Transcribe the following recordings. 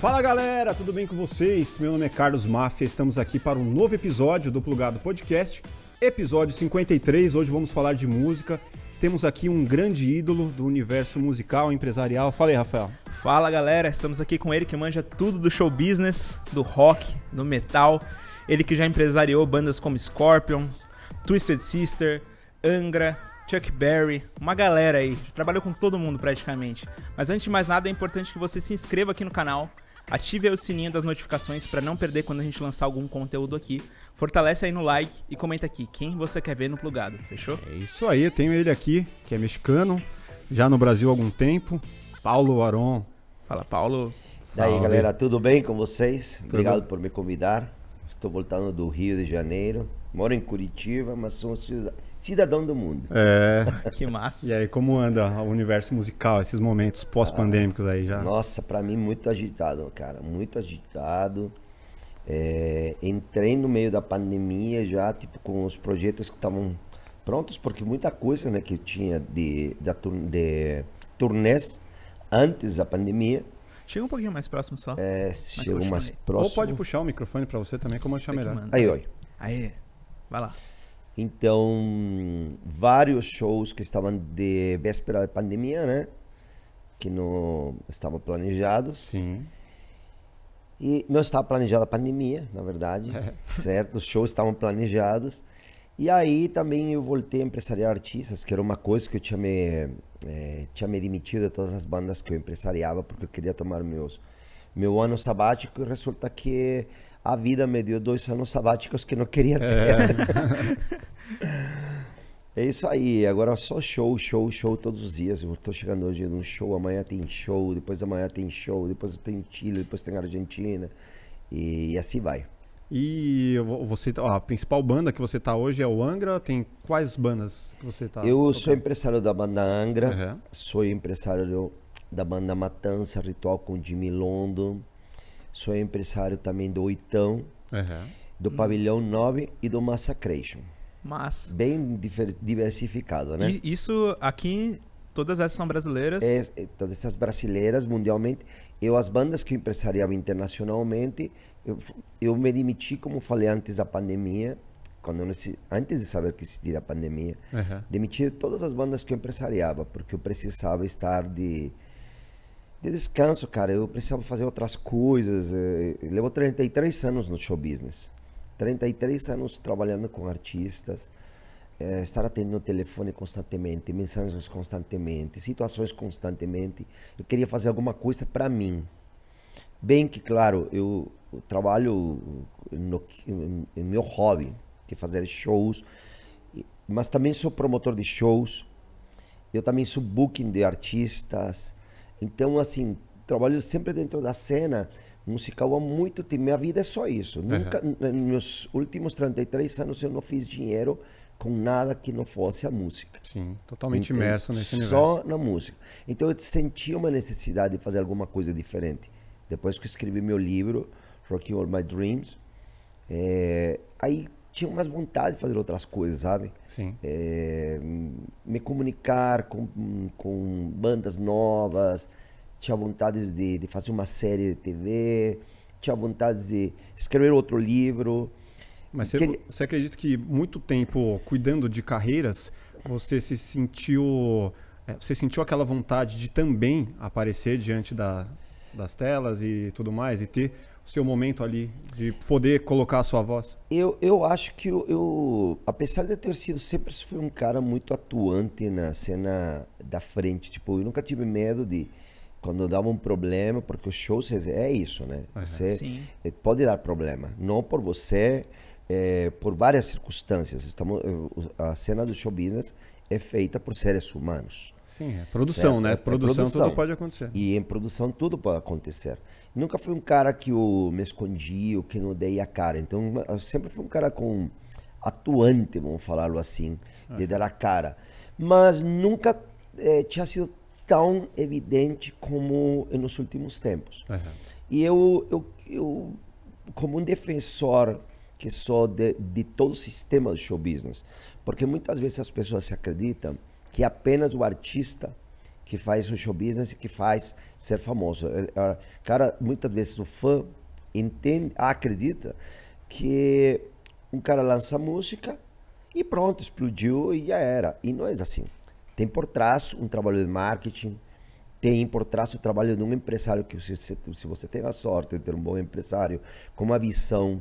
Fala galera, tudo bem com vocês? Meu nome é Carlos Máfia, estamos aqui para um novo episódio do Plugado Podcast, episódio 53. Hoje vamos falar de música. Temos aqui um grande ídolo do universo musical, empresarial. Fala aí, Rafael. Fala galera, estamos aqui com ele que manja tudo do show business, do rock, do metal. Ele que já empresariou bandas como Scorpions, Twisted Sister, Angra, Chuck Berry, uma galera aí. Trabalhou com todo mundo praticamente. Mas antes de mais nada, é importante que você se inscreva aqui no canal Ative o sininho das notificações para não perder quando a gente lançar algum conteúdo aqui. Fortalece aí no like e comenta aqui quem você quer ver no plugado, fechou? É isso aí, eu tenho ele aqui, que é mexicano, já no Brasil há algum tempo. Paulo Aron. Fala, Paulo. Salve. Daí, galera, tudo bem com vocês? Tudo. Obrigado por me convidar. Estou voltando do Rio de Janeiro. Moro em Curitiba, mas sou cidadão do mundo. É. que massa. E aí, como anda o universo musical, esses momentos pós-pandêmicos aí já? Nossa, para mim muito agitado, cara. Muito agitado. É, entrei no meio da pandemia já, tipo, com os projetos que estavam prontos, porque muita coisa né, que tinha de, de turnês antes da pandemia. Chega um pouquinho mais próximo só. É, mais chega mais próximo. Ou pode puxar o microfone para você também, como achar melhor. Aí, oi. Aí. Vai lá. Então, vários shows que estavam de véspera da pandemia, né? Que não estavam planejados. Sim. E não estava planejada a pandemia, na verdade, é. certo? Os shows estavam planejados. E aí também eu voltei a empresariar artistas, que era uma coisa que eu tinha me, eh, tinha me demitido de todas as bandas que eu empresariava, porque eu queria tomar meus, meu ano sabático e resulta que a vida me deu dois anos sabáticos que não queria ter. É, é isso aí. Agora só show, show, show todos os dias. Eu tô chegando hoje num show, amanhã tem show, depois amanhã tem show, depois tem Chile, depois tem Argentina. E, assim vai. E você, ó, a principal banda que você tá hoje é o Angra. Tem quais bandas que você tá? Eu tocando? sou empresário da banda Angra. Uhum. Sou empresário da banda Matança Ritual com Jimmy Londo. Sou empresário também do Oitão, uhum. do hum. Pavilhão 9 e do Massacration. Mas. Bem diversificado, né? E isso aqui, todas essas são brasileiras? É, é, todas essas brasileiras, mundialmente. Eu, as bandas que eu empresariava internacionalmente, eu, eu me demiti, como falei antes da pandemia, quando antes de saber que existia a pandemia, uhum. todas as bandas que eu empresariava, porque eu precisava estar de de descanso, cara. Eu precisava fazer outras coisas. Eh, eh, levou 33 anos no show business. 33 anos trabalhando com artistas, é, estar atendendo o telefone constantemente, mensagens constantemente, situações constantemente. Eu queria fazer alguma coisa para mim. Bem que, claro, eu trabalho no, no meu hobby, que é fazer shows, mas também sou promotor de shows. Eu também sou booking de artistas então, assim, trabalho sempre dentro da cena musical há muito tempo. Minha vida é só isso. Uhum. Nunca, nos últimos 33 anos, eu não fiz dinheiro com nada que não fosse a música. Sim, totalmente imerso nesse universo. Só na música. Então eu senti uma necessidade de fazer alguma coisa diferente. Depois que eu escrevi meu livro, Rocking All My Dreams, é... aí tinha mais vontade de fazer outras coisas, sabe? Sim. É, me comunicar com, com bandas novas, tinha vontade de, de fazer uma série de TV, tinha vontade de escrever outro livro. Mas você, que... você acredita que muito tempo cuidando de carreiras, você se sentiu. É, você sentiu aquela vontade de também aparecer diante da, das telas e tudo mais, e ter seu momento ali de poder colocar a sua voz? Eu, eu acho que eu, eu, apesar de eu ter sido sempre fui um cara muito atuante na cena da frente, tipo, eu nunca tive medo de quando dava um problema, porque o show é, é isso, né? Uhum. Você Sim. Eh, pode dar problema, não por você, é, por várias circunstâncias. Estamos, a cena do show business é feita por seres humanos. Sim, é produção, certo? né? É, produção, é produção, tudo pode acontecer. E em produção tudo pode acontecer. Nunca fui um cara que eu me escondi ou que não dei a cara. Então, eu sempre fui um cara com atuante, vamos falar assim, é. de dar a cara. Mas nunca eh, tinha sido tão evidente como nos últimos tempos. Uhum. E eu, eu, eu, como um defensor que sou de, de todo o sistema do show business, porque muitas vezes as pessoas se acreditam que é apenas o artista que faz o show business que faz ser famoso. É, cara, muitas vezes o fã entende, acredita que um cara lança música e pronto, explodiu e já era. E não é assim. Tem por trás um trabalho de marketing, tem por trás o trabalho de um empresário que se, se você tem a sorte de ter um bom empresário com uma visão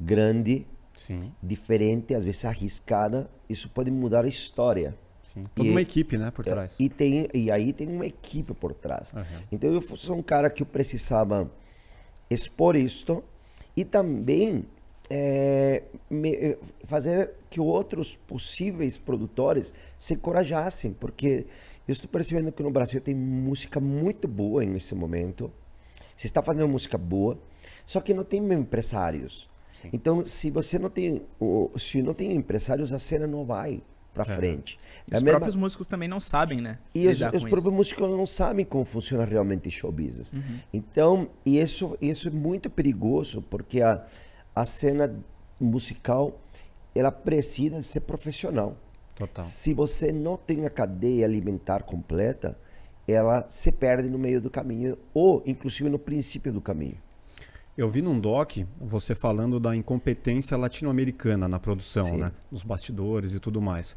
grande, Sim. diferente, às vezes arriscada, isso pode mudar a história. Sim. Toda e, uma é, equipe, né, por é, trás. E, tem, e aí tem uma equipe por trás. Uhum. Então eu sou um cara que precisava expor isto e também é, me, eh, fazer que outros possíveis produtores se corajassem, porque eu estou percebendo que no Brasil tem música muito boa nesse momento. Você está fazendo música boa, só que não tem empresários. Sim. Então, se você não tem, se não tem empresários, a cena não vai para é. frente. E os mesma... próprios músicos também não sabem, né? E os, os próprios músicos não sabem como funciona realmente show business. Uhum. Então, e isso, isso é muito perigoso, porque a, a cena musical, ela precisa ser profissional. Total. Se você não tem a cadeia alimentar completa, ela se perde no meio do caminho, ou inclusive no princípio do caminho. Eu vi num doc você falando da incompetência latino-americana na produção, Sim. né? Nos bastidores e tudo mais.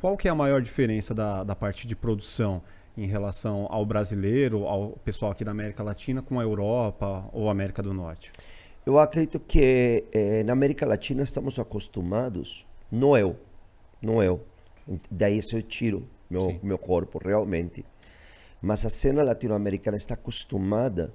Qual que é a maior diferença da, da parte de produção em relação ao brasileiro, ao pessoal aqui da América Latina, com a Europa ou América do Norte? Eu acredito que eh, na América Latina estamos acostumados, não eu, não eu, daí eu é tiro meu, meu corpo realmente, mas a cena latino-americana está acostumada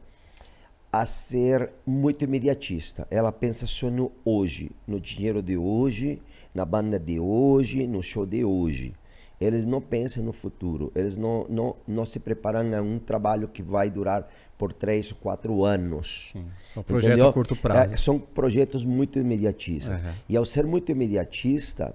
a ser muito imediatista. Ela pensa só no hoje, no dinheiro de hoje, na banda de hoje, no show de hoje. Eles não pensam no futuro, eles não, não, não se preparam a um trabalho que vai durar por três ou quatro anos. Sim, Um projetos Entendeu? a curto é, prazo. É, são projetos muito imediatistas. Uhum. E ao ser muito imediatista,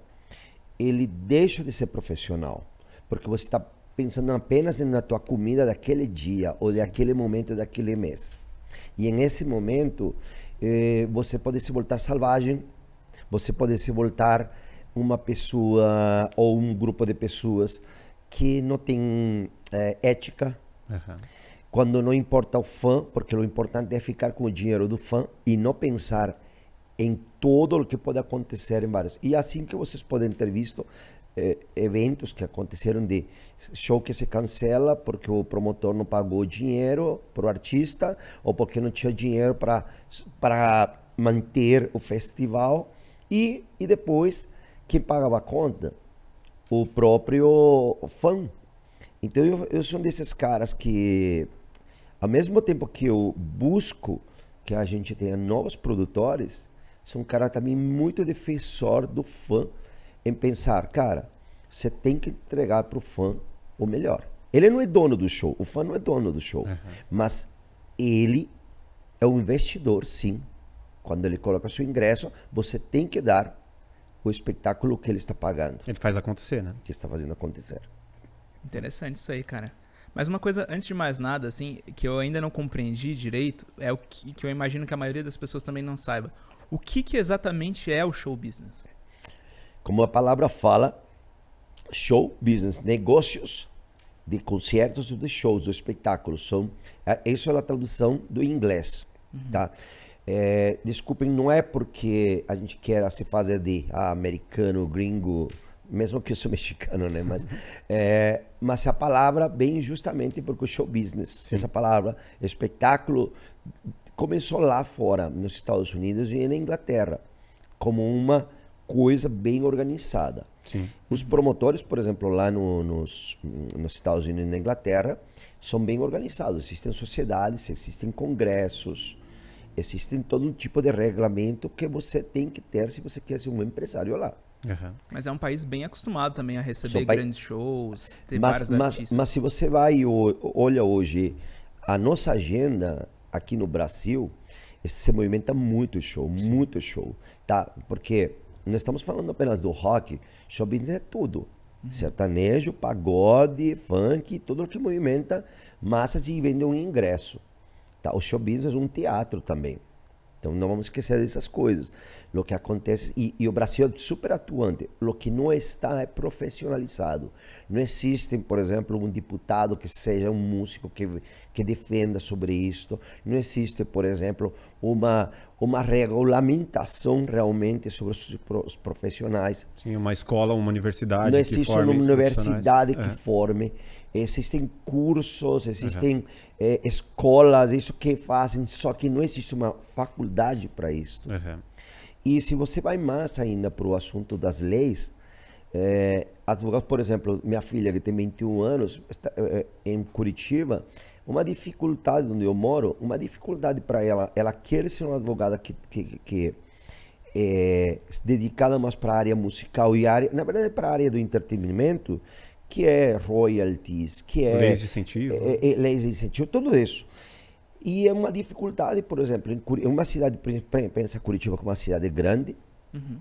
ele deixa de ser profissional, porque você está pensando apenas na tua comida daquele dia ou daquele momento daquele mês. E nesse momento, eh, você pode se voltar selvagem, você pode se voltar uma pessoa ou um grupo de pessoas que não tem eh, ética. Uhum. Quando não importa o fã, porque o importante é ficar com o dinheiro do fã e não pensar em todo o que pode acontecer em vários. E assim que vocês podem ter visto, eh, eventos que aconteceram de show que se cancela porque o promotor não pagou dinheiro para o artista ou porque não tinha dinheiro para manter o festival. E, e depois, quem pagava a conta? O próprio fã. Então eu, eu sou um desses caras que, ao mesmo tempo que eu busco que a gente tenha novos produtores, sou um cara também muito defensor do fã em pensar, cara, você tem que entregar para o fã o melhor. Ele não é dono do show, o fã não é dono do show, uhum. mas ele é um investidor, sim. Quando ele coloca seu ingresso, você tem que dar o espetáculo que ele está pagando. Ele faz acontecer, né? Que está fazendo acontecer. Interessante isso aí, cara. Mas uma coisa, antes de mais nada, assim, que eu ainda não compreendi direito, é o que, que eu imagino que a maioria das pessoas também não saiba. O que, que exatamente é o show business? como a palavra fala, show business, negócios de concertos ou de shows, ou espetáculos. São, é, isso é a tradução do inglês, uhum. tá? É, desculpem, não é porque a gente quer se fazer de ah, americano, gringo, mesmo que eu sou mexicano, né? Mas, é, mas a palavra bem justamente porque o show business, Sim. essa palavra, espetáculo, começou lá fora, nos Estados Unidos e na Inglaterra, como uma coisa bem organizada. Sim. Os promotores, por exemplo, lá no, nos, nos Estados Unidos e na Inglaterra, são bem organizados. Existem sociedades, existem congressos, existem todo tipo de regulamento que você tem que ter se você quer ser um empresário lá. Uhum. Mas é um país bem acostumado também a receber grandes shows, ter mas, vários mas, artistas. Mas se você vai olha hoje a nossa agenda aqui no Brasil, se movimenta é muito show, Sim. muito show, tá? Porque não estamos falando apenas do rock. business é tudo. Uhum. Sertanejo, pagode, funk, tudo que movimenta massas e vende um ingresso. Tá? O business é um teatro também. Então não vamos esquecer dessas coisas. O que acontece e, e, o Brasil é super atuante. O que não está é profissionalizado. Não existe, por exemplo, um deputado que seja um músico que que defenda sobre isto. Não existe, por exemplo, uma uma regulamentação realmente sobre os, profissionais. Sim, uma escola, uma universidade. Não existe uma universidade que é. forme. Existem cursos, existem uhum. Eh, escolas, isso que fazem, só que não existe uma faculdade para isso. Uhum. E se você vai mais ainda para o assunto das leis, eh, advogados, por exemplo, minha filha que tem 21 anos, está, eh, em Curitiba, uma dificuldade onde eu moro, uma dificuldade para ela, ela quer ser uma advogada que, que, que é dedicada mais para a área musical e área, na verdade é para a área do entretenimento, que é royalties, que é leis de incentivo, é, é, é, leis de incentivo, tudo isso. E é uma dificuldade, por exemplo, em uma cidade, pensa Curitiba como uma cidade grande, uhum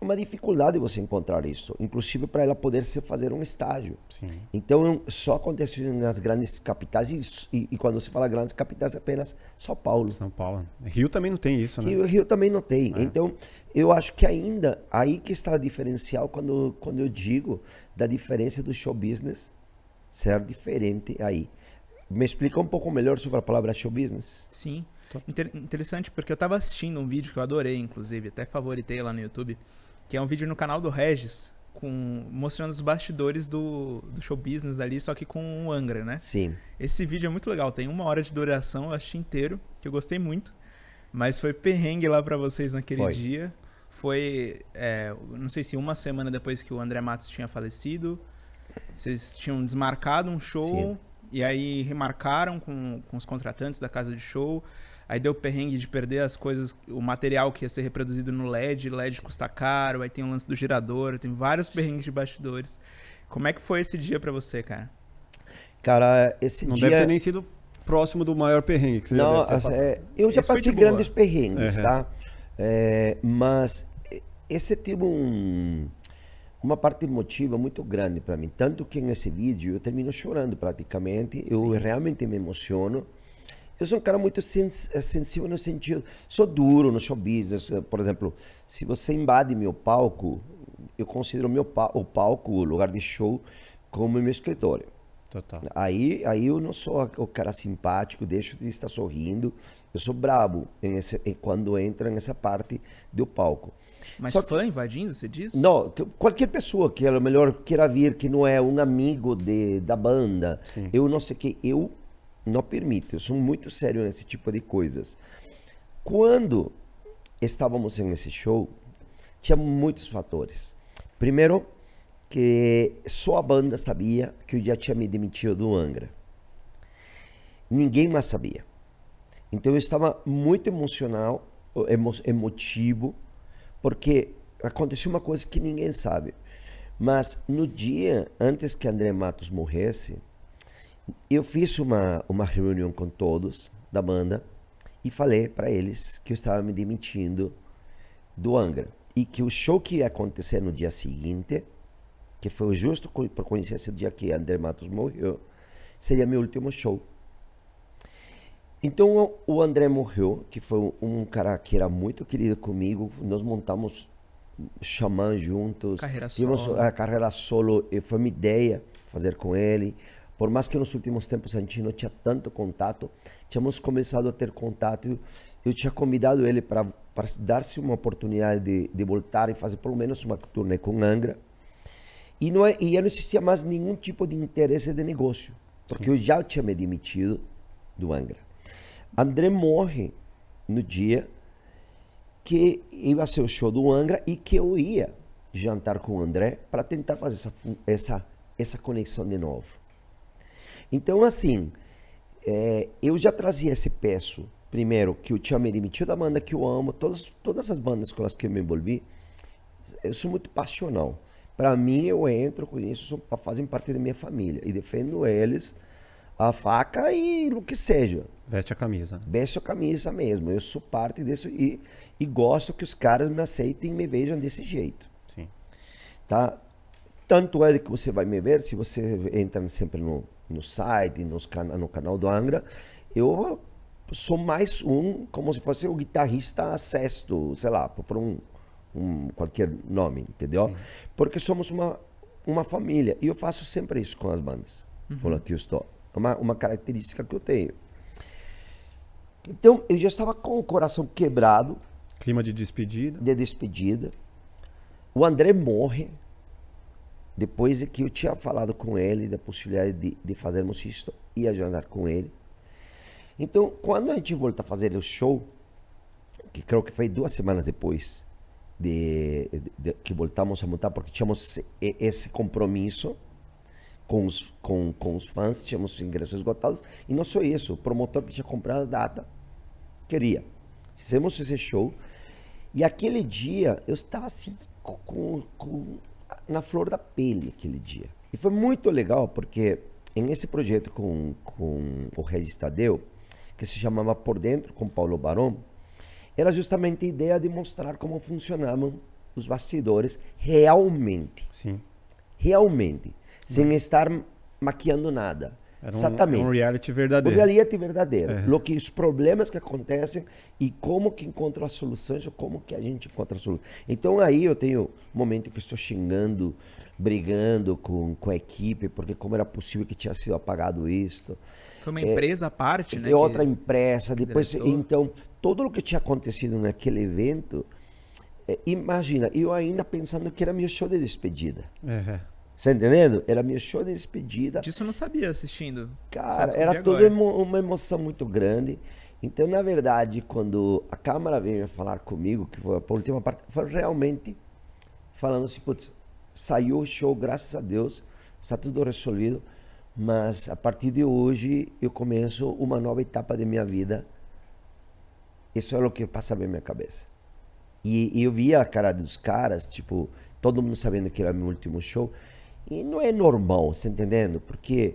é uma dificuldade você encontrar isso, inclusive para ela poder se fazer um estágio. Sim. Então, é só acontece nas grandes capitais, e, e, quando se fala grandes capitais, apenas São Paulo. São Paulo. Rio também não tem isso, né? Rio, Rio também não tem. É. Então, eu acho que ainda, aí que está o diferencial quando, quando eu digo da diferença do show business ser diferente aí. Me explica um pouco melhor sobre a palavra show business? Sim. Inter interessante porque eu estava assistindo um vídeo que eu adorei, inclusive, até favoritei lá no YouTube, que é um vídeo no canal do Regis, com, mostrando os bastidores do, do show business ali, só que com o Angra, né? Sim. Esse vídeo é muito legal, tem uma hora de duração, eu achei inteiro, que eu gostei muito. Mas foi perrengue lá para vocês naquele foi. dia. Foi, é, não sei se uma semana depois que o André Matos tinha falecido, vocês tinham desmarcado um show Sim. e aí remarcaram com, com os contratantes da casa de show. Aí deu perrengue de perder as coisas, o material que ia ser reproduzido no LED, LED custa caro, aí tem o lance do girador, tem vários perrengues de bastidores. Como é que foi esse dia para você, cara? Cara, esse Não dia... Não deve ter nem sido próximo do maior perrengue que você Não, já é, eu já esse passei grandes boa. perrengues, uhum. tá? É, mas esse tipo um uma parte emotiva muito grande para mim. Tanto que nesse vídeo eu termino chorando praticamente. Sim. Eu realmente me emociono. Eu sou um cara muito sens eh, sensível no sentido. Sou duro no show business. Eh, por exemplo, se você invade meu palco, eu considero meu pa o palco, o lugar de show, como meu escritório. Total. Aí, aí eu não sou o cara simpático, deixo de estar sorrindo. Eu sou brabo em esse, em quando entra nessa parte do palco. Mas Só fã que, invadindo, você diz? Não, qualquer pessoa que ela melhor queira vir, que não é um amigo de, da banda, Sim. eu não sei que, eu não permite. Eu sou muito sério nesse tipo de coisas. Quando estávamos nesse show, tinha muitos fatores. Primeiro, que só a banda sabia que eu já tinha me demitido do Angra. Ninguém mais sabia. Então eu estava muito emocional, emo, emotivo, porque aconteceu uma coisa que ninguém sabe. Mas no dia antes que André Matos morresse, eu fiz uma, uma reunião com todos da banda e falei para eles que eu estava me demitindo do Angra e que o show que ia acontecer no dia seguinte, que foi justo por coincidência do dia que André Matos morreu, seria meu último show. Então o André morreu, que foi um cara que era muito querido comigo, nós montamos Xamã juntos, carreira tivemos solo. a carreira solo, e foi uma ideia fazer com ele. Por mais que nos últimos tempos a gente não tinha tanto contato, tínhamos começado a ter contato. Eu tinha convidado ele para dar-se uma oportunidade de, de, voltar e fazer pelo menos uma turnê com Angra. E não, é, e não existia mais nenhum tipo de interesse de negócio, porque Sim. eu já tinha me demitido do Angra. André morre no dia que ia ser o show do Angra e que eu ia jantar com o André para tentar fazer essa, essa, essa conexão de novo. Então, assim, é, eu já trazia esse peço, primeiro, que o tinha me tio da banda que eu amo, todas, todas as bandas com as que eu me envolvi, eu sou muito passional. Para mim, eu entro com isso, fazem parte da minha família. E defendo eles, a faca e o que seja. Veste a camisa. Veste a camisa mesmo. Eu sou parte disso e, e gosto que os caras me aceitem e me vejam desse jeito. Sim. Tá? Tanto é que você vai me ver se você entra sempre no no site, nos can no canal do Angra, eu sou mais um, como se fosse o guitarrista sexto, sei lá, por um, um qualquer nome, entendeu? Sim. Porque somos uma, uma família. E eu faço sempre isso com as bandas, uhum. com o estou é Uma, uma característica que eu tenho. Então, eu já estava com o coração quebrado. Clima de despedida. De despedida. O André morre. Depois é que eu tinha falado com ele da possibilidade de, de fazermos isto, ia jantar com ele. Então, quando a gente volta a fazer o show, que creio que foi duas semanas depois de, de, de que voltamos a montar, porque tínhamos esse compromisso com os, com, com os fãs, tínhamos ingressos esgotados, e não só isso, o promotor que tinha comprado a data queria. Fizemos esse show, e aquele dia eu estava assim, com, com na flor da pele aquele dia. E foi muito legal porque em esse projeto com, com o Regis Tadeu, que se chamava Por Dentro, com Paulo Barão, era justamente a ideia de mostrar como funcionavam os bastidores realmente. Sim. Realmente. Sim. Sem estar maquiando nada. Era Exatamente. um reality verdadeiro. Um reality verdadeiro. É. Lo que os problemas que acontecem e como que encontram as soluções ou como que a gente encontra as soluções. Então aí eu tenho um momento que estou xingando, brigando com, com a equipe, porque como era possível que tinha sido apagado isto. Foi uma empresa à parte, é, né? É outra empresa. Depois, então, tudo o que tinha acontecido naquele evento, é, imagina, eu ainda pensando que era meu show de despedida. Uhum. Você tá entendendo? Era minha show de despedida. Isso eu não sabia assistindo. Cara, era toda uma emoção muito grande. Então, na verdade, quando a Câmara veio falar comigo, que foi a última parte, foi realmente falando assim, putz, saiu o show, graças a Deus, está tudo resolvido, mas a partir de hoje eu começo uma nova etapa da minha vida. Isso é o que passa na minha cabeça. E, e eu via a cara dos caras, tipo, todo mundo sabendo que era meu último show. E não é normal, você tá entendendo? Porque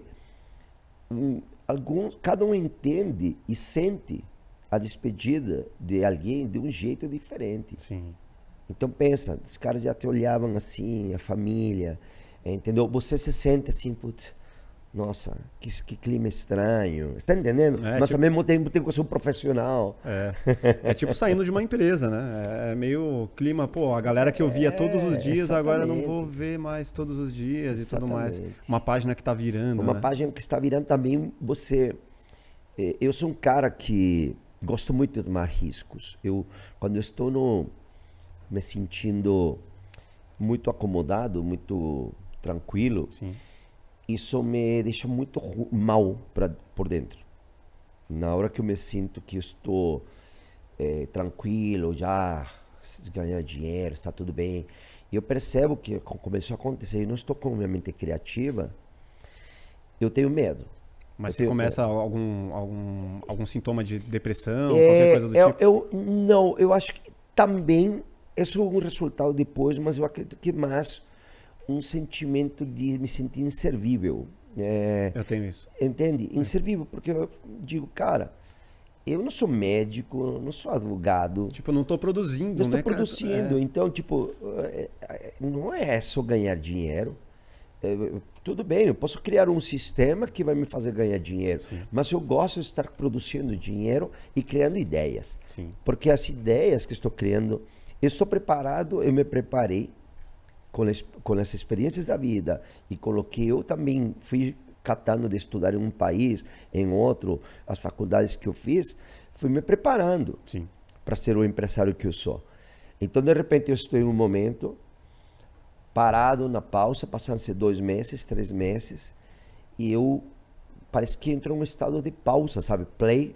hum, alguns, cada um entende e sente a despedida de alguém de um jeito diferente. Sim. Então pensa, os caras já te olhavam assim, a família, entendeu? Você se sente assim, putz, nossa, que, que clima estranho. Você tá entendendo? É, Mas tipo... ao mesmo tempo tem que ser um profissional. É. é tipo saindo de uma empresa, né? É, é meio clima, pô, a galera que eu via é, todos os dias, exatamente. agora não vou ver mais todos os dias exatamente. e tudo mais. Uma página que está virando. Uma né? página que está virando também você. É, eu sou um cara que gosto muito de tomar riscos. Eu, quando eu estou no, me sentindo muito acomodado, muito tranquilo. Sim isso me deixa muito mal por dentro. Na hora que eu me sinto que estou é, tranquilo, já ganhar dinheiro, está tudo bem. E eu percebo que começou a acontecer e não estou com minha mente criativa, eu tenho medo. Mas você começa algum, algum, algum sintoma de depressão, é, qualquer coisa do eu, tipo? Eu, não, eu acho que também isso é um resultado depois, mas eu acredito que mais um sentimento de me sentir inservível. É, eu tenho isso. Entende? É. Inservível, porque eu digo, cara, eu não sou médico, não sou advogado. Tipo, não estou produzindo, não né? Estou produzindo. É. Então, tipo, é, é, não é só ganhar dinheiro. É, tudo bem, eu posso criar um sistema que vai me fazer ganhar dinheiro, Sim. mas eu gosto de estar produzindo dinheiro e criando ideias. Sim. Porque as ideias que estou criando, eu estou preparado, eu me preparei com, com as experiências da vida e com o que eu também fui catando de estudar em um país, em outro, as faculdades que eu fiz, fui me preparando para ser o empresário que eu sou. Então, de repente, eu estou em um momento parado na pausa, passando-se dois meses, três meses, e eu parece que em num estado de pausa, sabe? Play,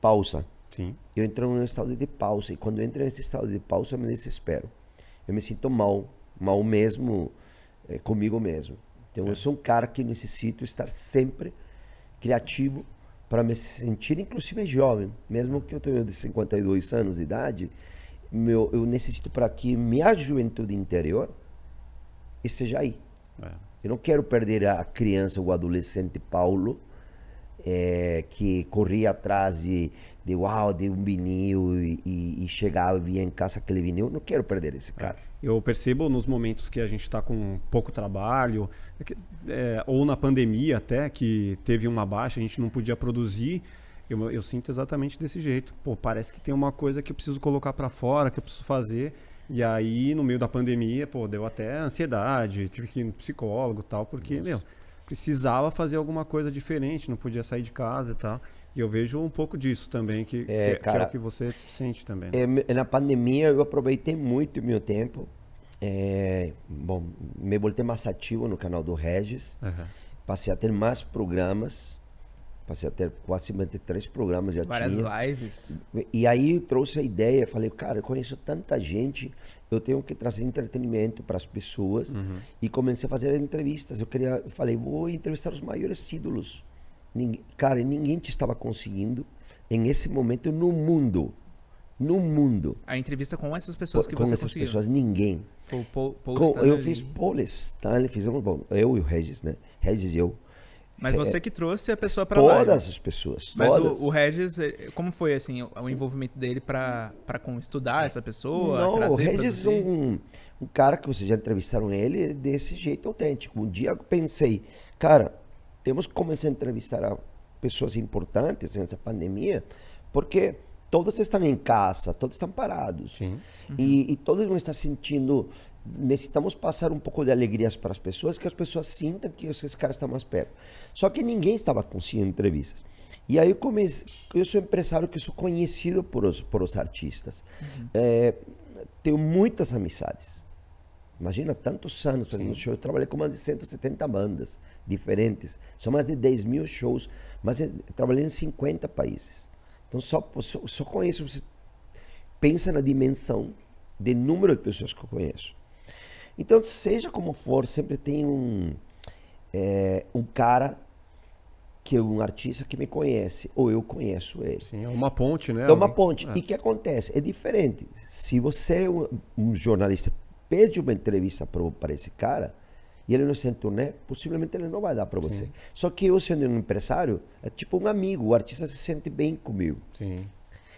pausa. Sim. Eu entro num estado de pausa, e quando eu entro nesse estado de pausa, eu me desespero. Eu me sinto mal, mal mesmo, é, comigo mesmo. Então é. eu sou um cara que necessito estar sempre criativo para me sentir, inclusive jovem, mesmo que eu tenha de 52 anos de idade, meu, eu necessito para que minha juventude interior esteja aí. É. Eu não quero perder a criança, o adolescente Paulo, é, que corria atrás de, de uau, de um vinil e, e, e chegava e via em casa aquele vinil. Eu não quero perder esse é. cara. Eu percebo nos momentos que a gente está com pouco trabalho, é, é, ou na pandemia até, que teve uma baixa, a gente não podia produzir. Eu, eu sinto exatamente desse jeito. Pô, parece que tem uma coisa que eu preciso colocar para fora, que eu preciso fazer. E aí, no meio da pandemia, pô, deu até ansiedade, tive que ir no psicólogo tal, porque, Nossa. meu, precisava fazer alguma coisa diferente, não podia sair de casa e tal. E eu vejo um pouco disso também, que é, que, cara, é, que é o que você sente também. Né? É, na pandemia eu aproveitei muito o meu tempo. É, bom, me voltei mais ativo no canal do Regis. Uhum. Passei a ter mais programas. Passei a ter quase três programas já Várias tinha. lives. E aí trouxe a ideia, falei, cara, eu conheço tanta gente, eu tenho que trazer entretenimento para as pessoas. Uhum. E comecei a fazer entrevistas. Eu queria, eu falei, vou entrevistar os maiores ídolos Ninguém, cara, ninguém te estava conseguindo em esse momento no mundo. No mundo. A entrevista com essas pessoas que com você essas conseguiu. pessoas, ninguém. Pol, pol, com, eu fiz polis, tá? Fizemos, bom, eu e o Regis, né? Regis e eu. Mas é, você é, que trouxe a pessoa para lá. Todas né? as pessoas. Mas todas. O, o, Regis, eh, como foi assim o envolvimento dele para estudar essa pessoa? Não, trazer, o Regis é um, um cara que vocês já entrevistaram ele desse jeito autêntico. Um dia eu pensei, cara, temos que começar a entrevistar pessoas importantes nessa pandemia, porque todos estão em casa, todos estão parados. Uhum. E, e todos vão estão sentindo. Necessitamos passar um pouco de alegrias para as pessoas, que as pessoas sintam que esses caras estão mais perto. Só que ninguém estava conseguindo entrevistas. E aí eu comecei. Eu sou empresário que sou conhecido por os, por os artistas. Uhum. É, tenho muitas amizades. Imagina tantos anos fazendo Sim. shows. Eu trabalhei com mais de 170 bandas diferentes. São mais de 10 mil shows. Mas eu trabalhei em 50 países. Então só, só, só conheço. Você pensa na dimensão de número de pessoas que eu conheço. Então, seja como for, sempre tem um, é, um cara que é um artista que me conhece, ou eu conheço ele. Sim, é uma ponte, né? É uma ponte. É. E que acontece? É diferente. Se você é um, um jornalista pede uma entrevista para esse cara e ele não se né possivelmente ele não vai dar para você. Sim. Só que eu sendo um empresário, é tipo um amigo, o artista se sente bem comigo. Sim.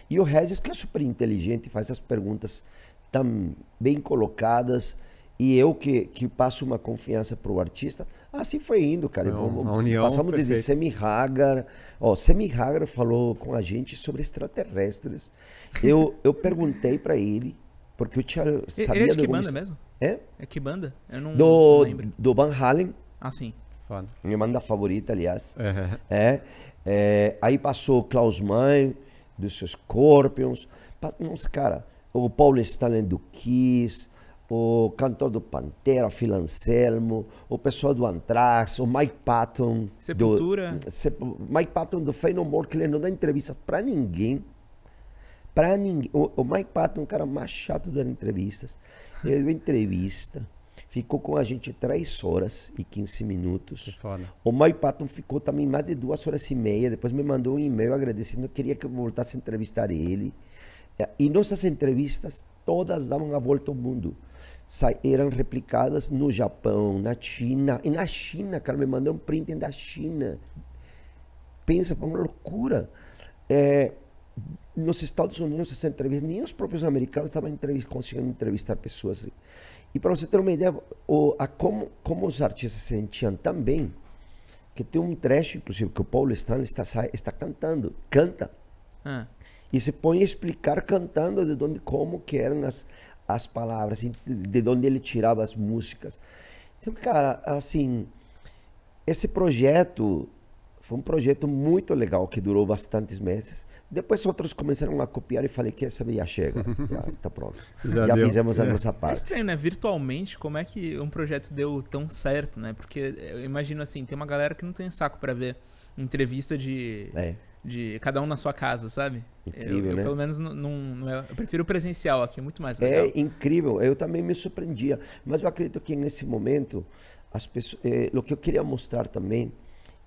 E o Regis, que é super inteligente, faz as perguntas tão bem colocadas, e eu que, que passo uma confiança pro artista, assim foi indo, cara. Não, Vamos, a união, passamos perfeito. desde Semi Hagar. Ó, Semi Hagar falou com a gente sobre extraterrestres. Eu, eu perguntei para ele porque eu tinha, sabia... Ele é de que banda história. mesmo? É? É que banda? Eu não, do, não lembro. Do Van Halen. Ah, sim. Foda. Minha banda favorita, aliás. Uhum. É, é, Aí passou Klaus Mann, dos Scorpions. Nossa, cara, o Paulo Stalin do Kiss, o cantor do Pantera, Phil Anselmo, o pessoal do Anthrax, o Mike Patton. Sepultura. Do, Mike Patton do Fey No More, que ele não dá entrevista pra ninguém. Para ninguém. O, o Mike Patton é um cara mais chato dando entrevistas. Ele deu entrevista. Ficou com a gente 3 horas e 15 minutos. O Mike Patton ficou também mais de 2 horas e meia. Depois me mandou um e-mail agradecendo. Queria que eu voltasse a entrevistar ele. É, e nossas entrevistas todas davam a volta ao mundo. Sa eram replicadas no Japão, na China. E na China, cara, me mandou um print da China. Pensa, foi uma loucura. É, nos Estados Unidos, essa entrevista, nem os próprios americanos estavam entrevist, conseguindo entrevistar pessoas. Assim. E para você ter uma ideia, o, a como, como os artistas se sentiam também, que tem um trecho, inclusive, que o Paulo Stanley está, está cantando, canta. Ah. E se põe a explicar cantando de onde, como que eram as, as palavras, de onde ele tirava as músicas. Então, cara, assim, esse projeto foi um projeto muito legal que durou bastantes meses. Depois outros começaram a copiar e falei, quer é saber, já chega. Já está pronto. já, já fizemos a é. nossa é parte. É estranho, né? Virtualmente, como é que um projeto deu tão certo, né? Porque é, eu imagino assim, tem uma galera que não tem saco para ver entrevista de... É de cada um na sua casa, sabe? Incrível, eu, eu né? pelo menos não, não, eu prefiro o presencial aqui, muito mais legal. É incrível, eu também me surpreendia, mas eu acredito que nesse momento as pessoas, eh, o que eu queria mostrar também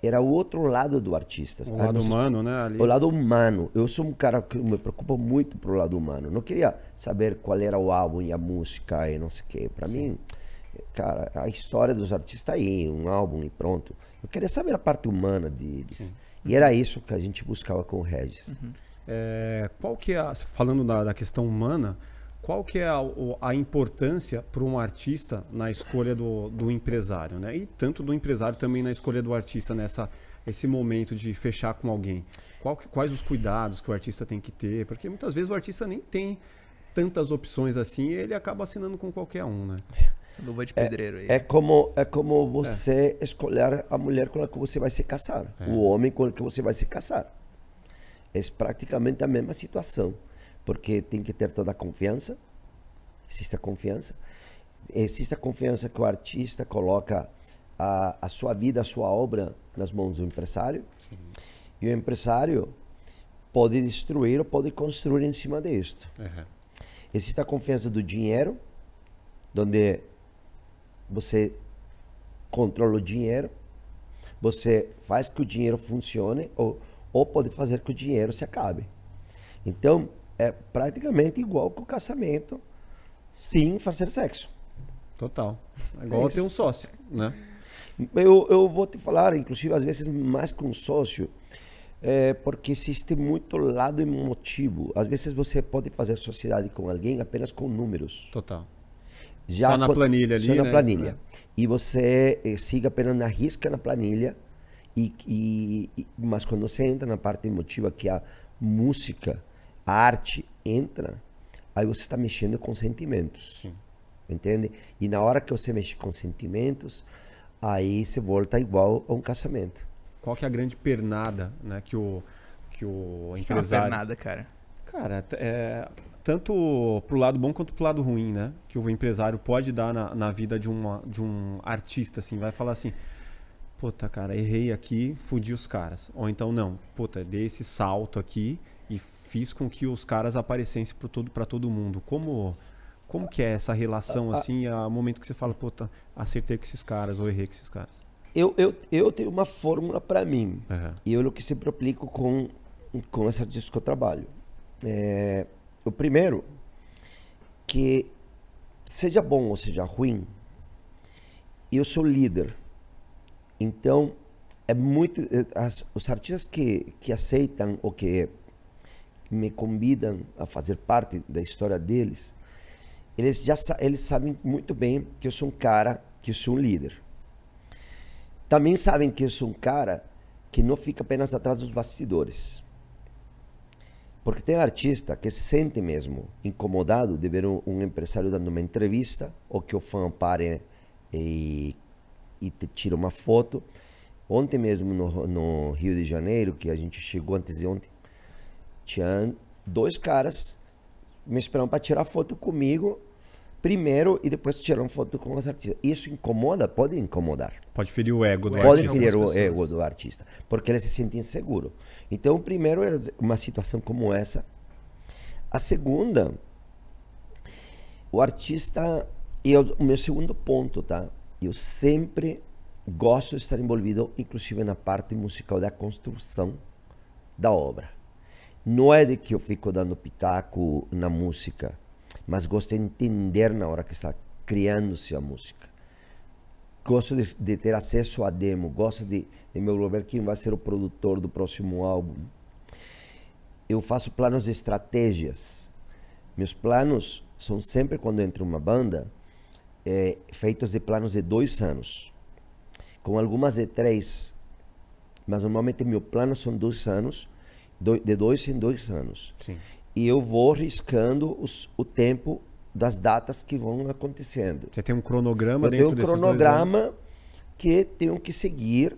era o outro lado do artista. O lado humano, né? Ali. O lado humano. Eu sou um cara que me preocupa muito pro lado humano. Não queria saber qual era o álbum e a música e não sei o quê. Para mim, cara, a história dos artistas tá aí, um álbum e pronto. Eu queria saber a parte humana deles. E era isso que a gente buscava com o Regis. Uhum. É, qual que é, falando da, da questão humana, qual que é a, a importância para um artista na escolha do, do empresário, né? E tanto do empresário também na escolha do artista nessa esse momento de fechar com alguém? Que, quais os cuidados que o artista tem que ter? Porque muitas vezes o artista nem tem tantas opções assim e ele acaba assinando com qualquer um, né? É. Luva de pedreiro é, aí. É como, é como é. você é. escolher a mulher com a que você vai se casar, é. o homem com a que você vai se casar. É praticamente a mesma situação porque tem que ter toda a confiança. Existe a confiança. Existe a confiança que o artista coloca a, a sua vida, a sua obra nas mãos do empresário. Sim. E o empresário pode destruir ou pode construir em cima disto. Uhum. Existe a confiança do dinheiro, onde você controla o dinheiro, você faz que o dinheiro funcione ou, ou pode fazer que o dinheiro se acabe. Então, é praticamente igual que o casamento sem fazer sexo. Total. É igual é ter um sócio, né? Eu, eu vou te falar, inclusive, às vezes mais com um sócio, é porque existe muito lado emotivo. Às vezes você pode fazer sociedade com alguém apenas com números. Total. Já só na quando, planilha ali, Só na né? planilha. É. E você eh, siga apenas na risca na planilha, e, e, mas quando você entra na parte emotiva, que é a música, a arte entra, aí você está mexendo com sentimentos. Sim. Entende? E na hora que você mexe com sentimentos, aí você volta igual a um casamento. Qual que é a grande pernada, né, que o que o que empresário... Que é uma pernada, cara? Cara, é, tanto pro lado bom quanto pro lado ruim, né? Que o empresário pode dar na, na vida de, uma, de um artista, assim, vai falar assim, puta, cara, errei aqui, fudi os caras. Ou então, não, puta, dei esse salto aqui e fiz com que os caras aparecessem para todo, todo mundo. Como como que é essa relação, assim, a, momento que você fala, puta, acertei com esses caras ou errei com esses caras? Eu, eu, eu tenho uma fórmula para mim. Uhum. E eu que sempre aplico com, com esse artista que eu trabalho. É, o primeiro, que seja bom ou seja ruim, eu sou líder. Então, é muito... Eh, as, os artistas que, que aceitam o que me convidam a fazer parte da história deles, eles já eles sabem muito bem que eu sou um cara, que eu sou um líder. Também sabem que eu sou um cara que não fica apenas atrás dos bastidores. Porque tem artista que se sente mesmo incomodado de ver um, um empresário dando uma entrevista, ou que o fã pare e, e te tira uma foto. Ontem mesmo no, no Rio de Janeiro, que a gente chegou antes de ontem, tinha dois caras me esperando para tirar foto comigo primeiro e depois tirando foto com os artistas. Isso incomoda, pode incomodar. Pode ferir o ego do pode artista. Pode ferir o ego do artista, porque ele se sente inseguro. Então, primeiro é uma situação como essa. A segunda, o artista e é o meu segundo ponto, tá? Eu sempre gosto de estar envolvido, inclusive na parte musical da construção da obra. Não é de que eu fico dando pitaco na música, mas gosto de entender na hora que está criando-se a música. Gosto de, de, ter acesso à demo, gosto de, de me quem vai ser o produtor do próximo álbum. Eu faço planos de estratégias. Meus planos são sempre quando entra uma banda, é, feitos de planos de dois anos, com algumas de três, mas normalmente meu plano são dois anos de dois em dois anos. Sim. E eu vou riscando os, o tempo das datas que vão acontecendo. Você tem um cronograma eu dentro tenho um cronograma que tenho que seguir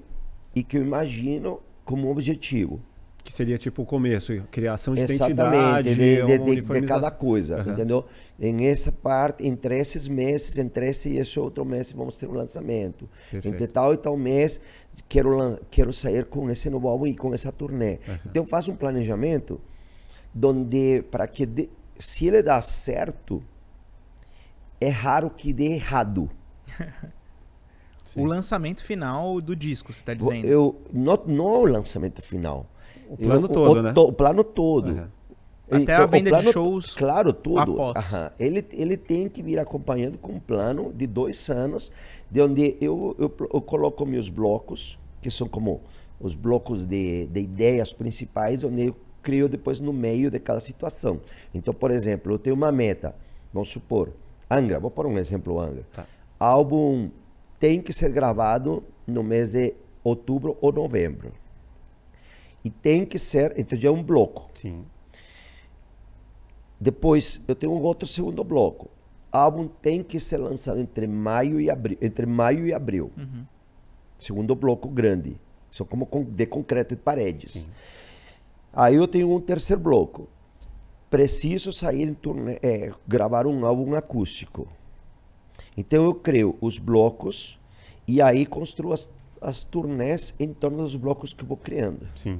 e que eu imagino como objetivo. Que seria tipo o começo, criação de Exatamente, identidade, de, de, de, de cada coisa, uhum. entendeu? Em essa parte, entre esses meses, entre esse e esse outro mês, vamos ter um lançamento. Perfeito. Entre tal e tal mês, quero, quero sair com esse novo álbum e com essa turnê. Uhum. Então, faço um planejamento onde, para que de, se ele dá certo, é raro que dê errado. Sim. O lançamento final do disco, você está dizendo? Eu, não, não é o lançamento final. O plano eu, todo, o, né? To, o plano todo. Uhum. Até a venda plano, de shows. Claro, tudo. Uhum. Ele, ele tem que vir acompanhando com um plano de dois anos, de onde eu, eu, eu coloco meus blocos, que são como os blocos de, de ideias principais, onde eu crio depois no meio de cada situação. Então, por exemplo, eu tenho uma meta, vamos supor, Angra, vou pôr um exemplo Angra. Tá. Álbum tem que ser gravado no mês de outubro ou novembro. E tem que ser, então já é um bloco. Sim. Depois, eu tenho um outro segundo bloco. O álbum tem que ser lançado entre maio e abril. Entre maio e abril. Uhum. Segundo bloco grande. Só como de concreto e paredes. Sim. Aí eu tenho um terceiro bloco. Preciso sair em turnê, é, gravar um álbum acústico. Então eu crio os blocos e aí construo as as turnés em torno dos blocos que vou criando. Sim.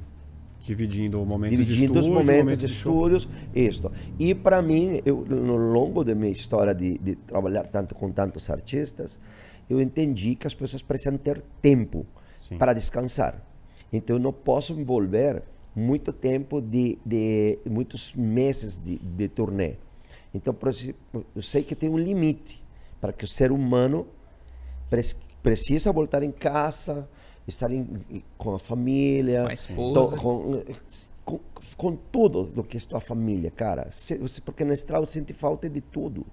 Dividindo o momento Dividindo de estúdio, os momentos momento de, de estúdios, isto. E para mim, eu, no longo da minha história de, de trabalhar tanto com tantos artistas, eu entendi que as pessoas precisam ter tempo Sim. para descansar. Então eu não posso envolver muito tempo de, de muitos meses de, de turnê. Então eu sei que tem um limite para que o ser humano precisa voltar em casa, estar em, com a família, com, a esposa. Com, com, com, tudo do que é sua família, cara. você, porque na estrada sente falta de tudo.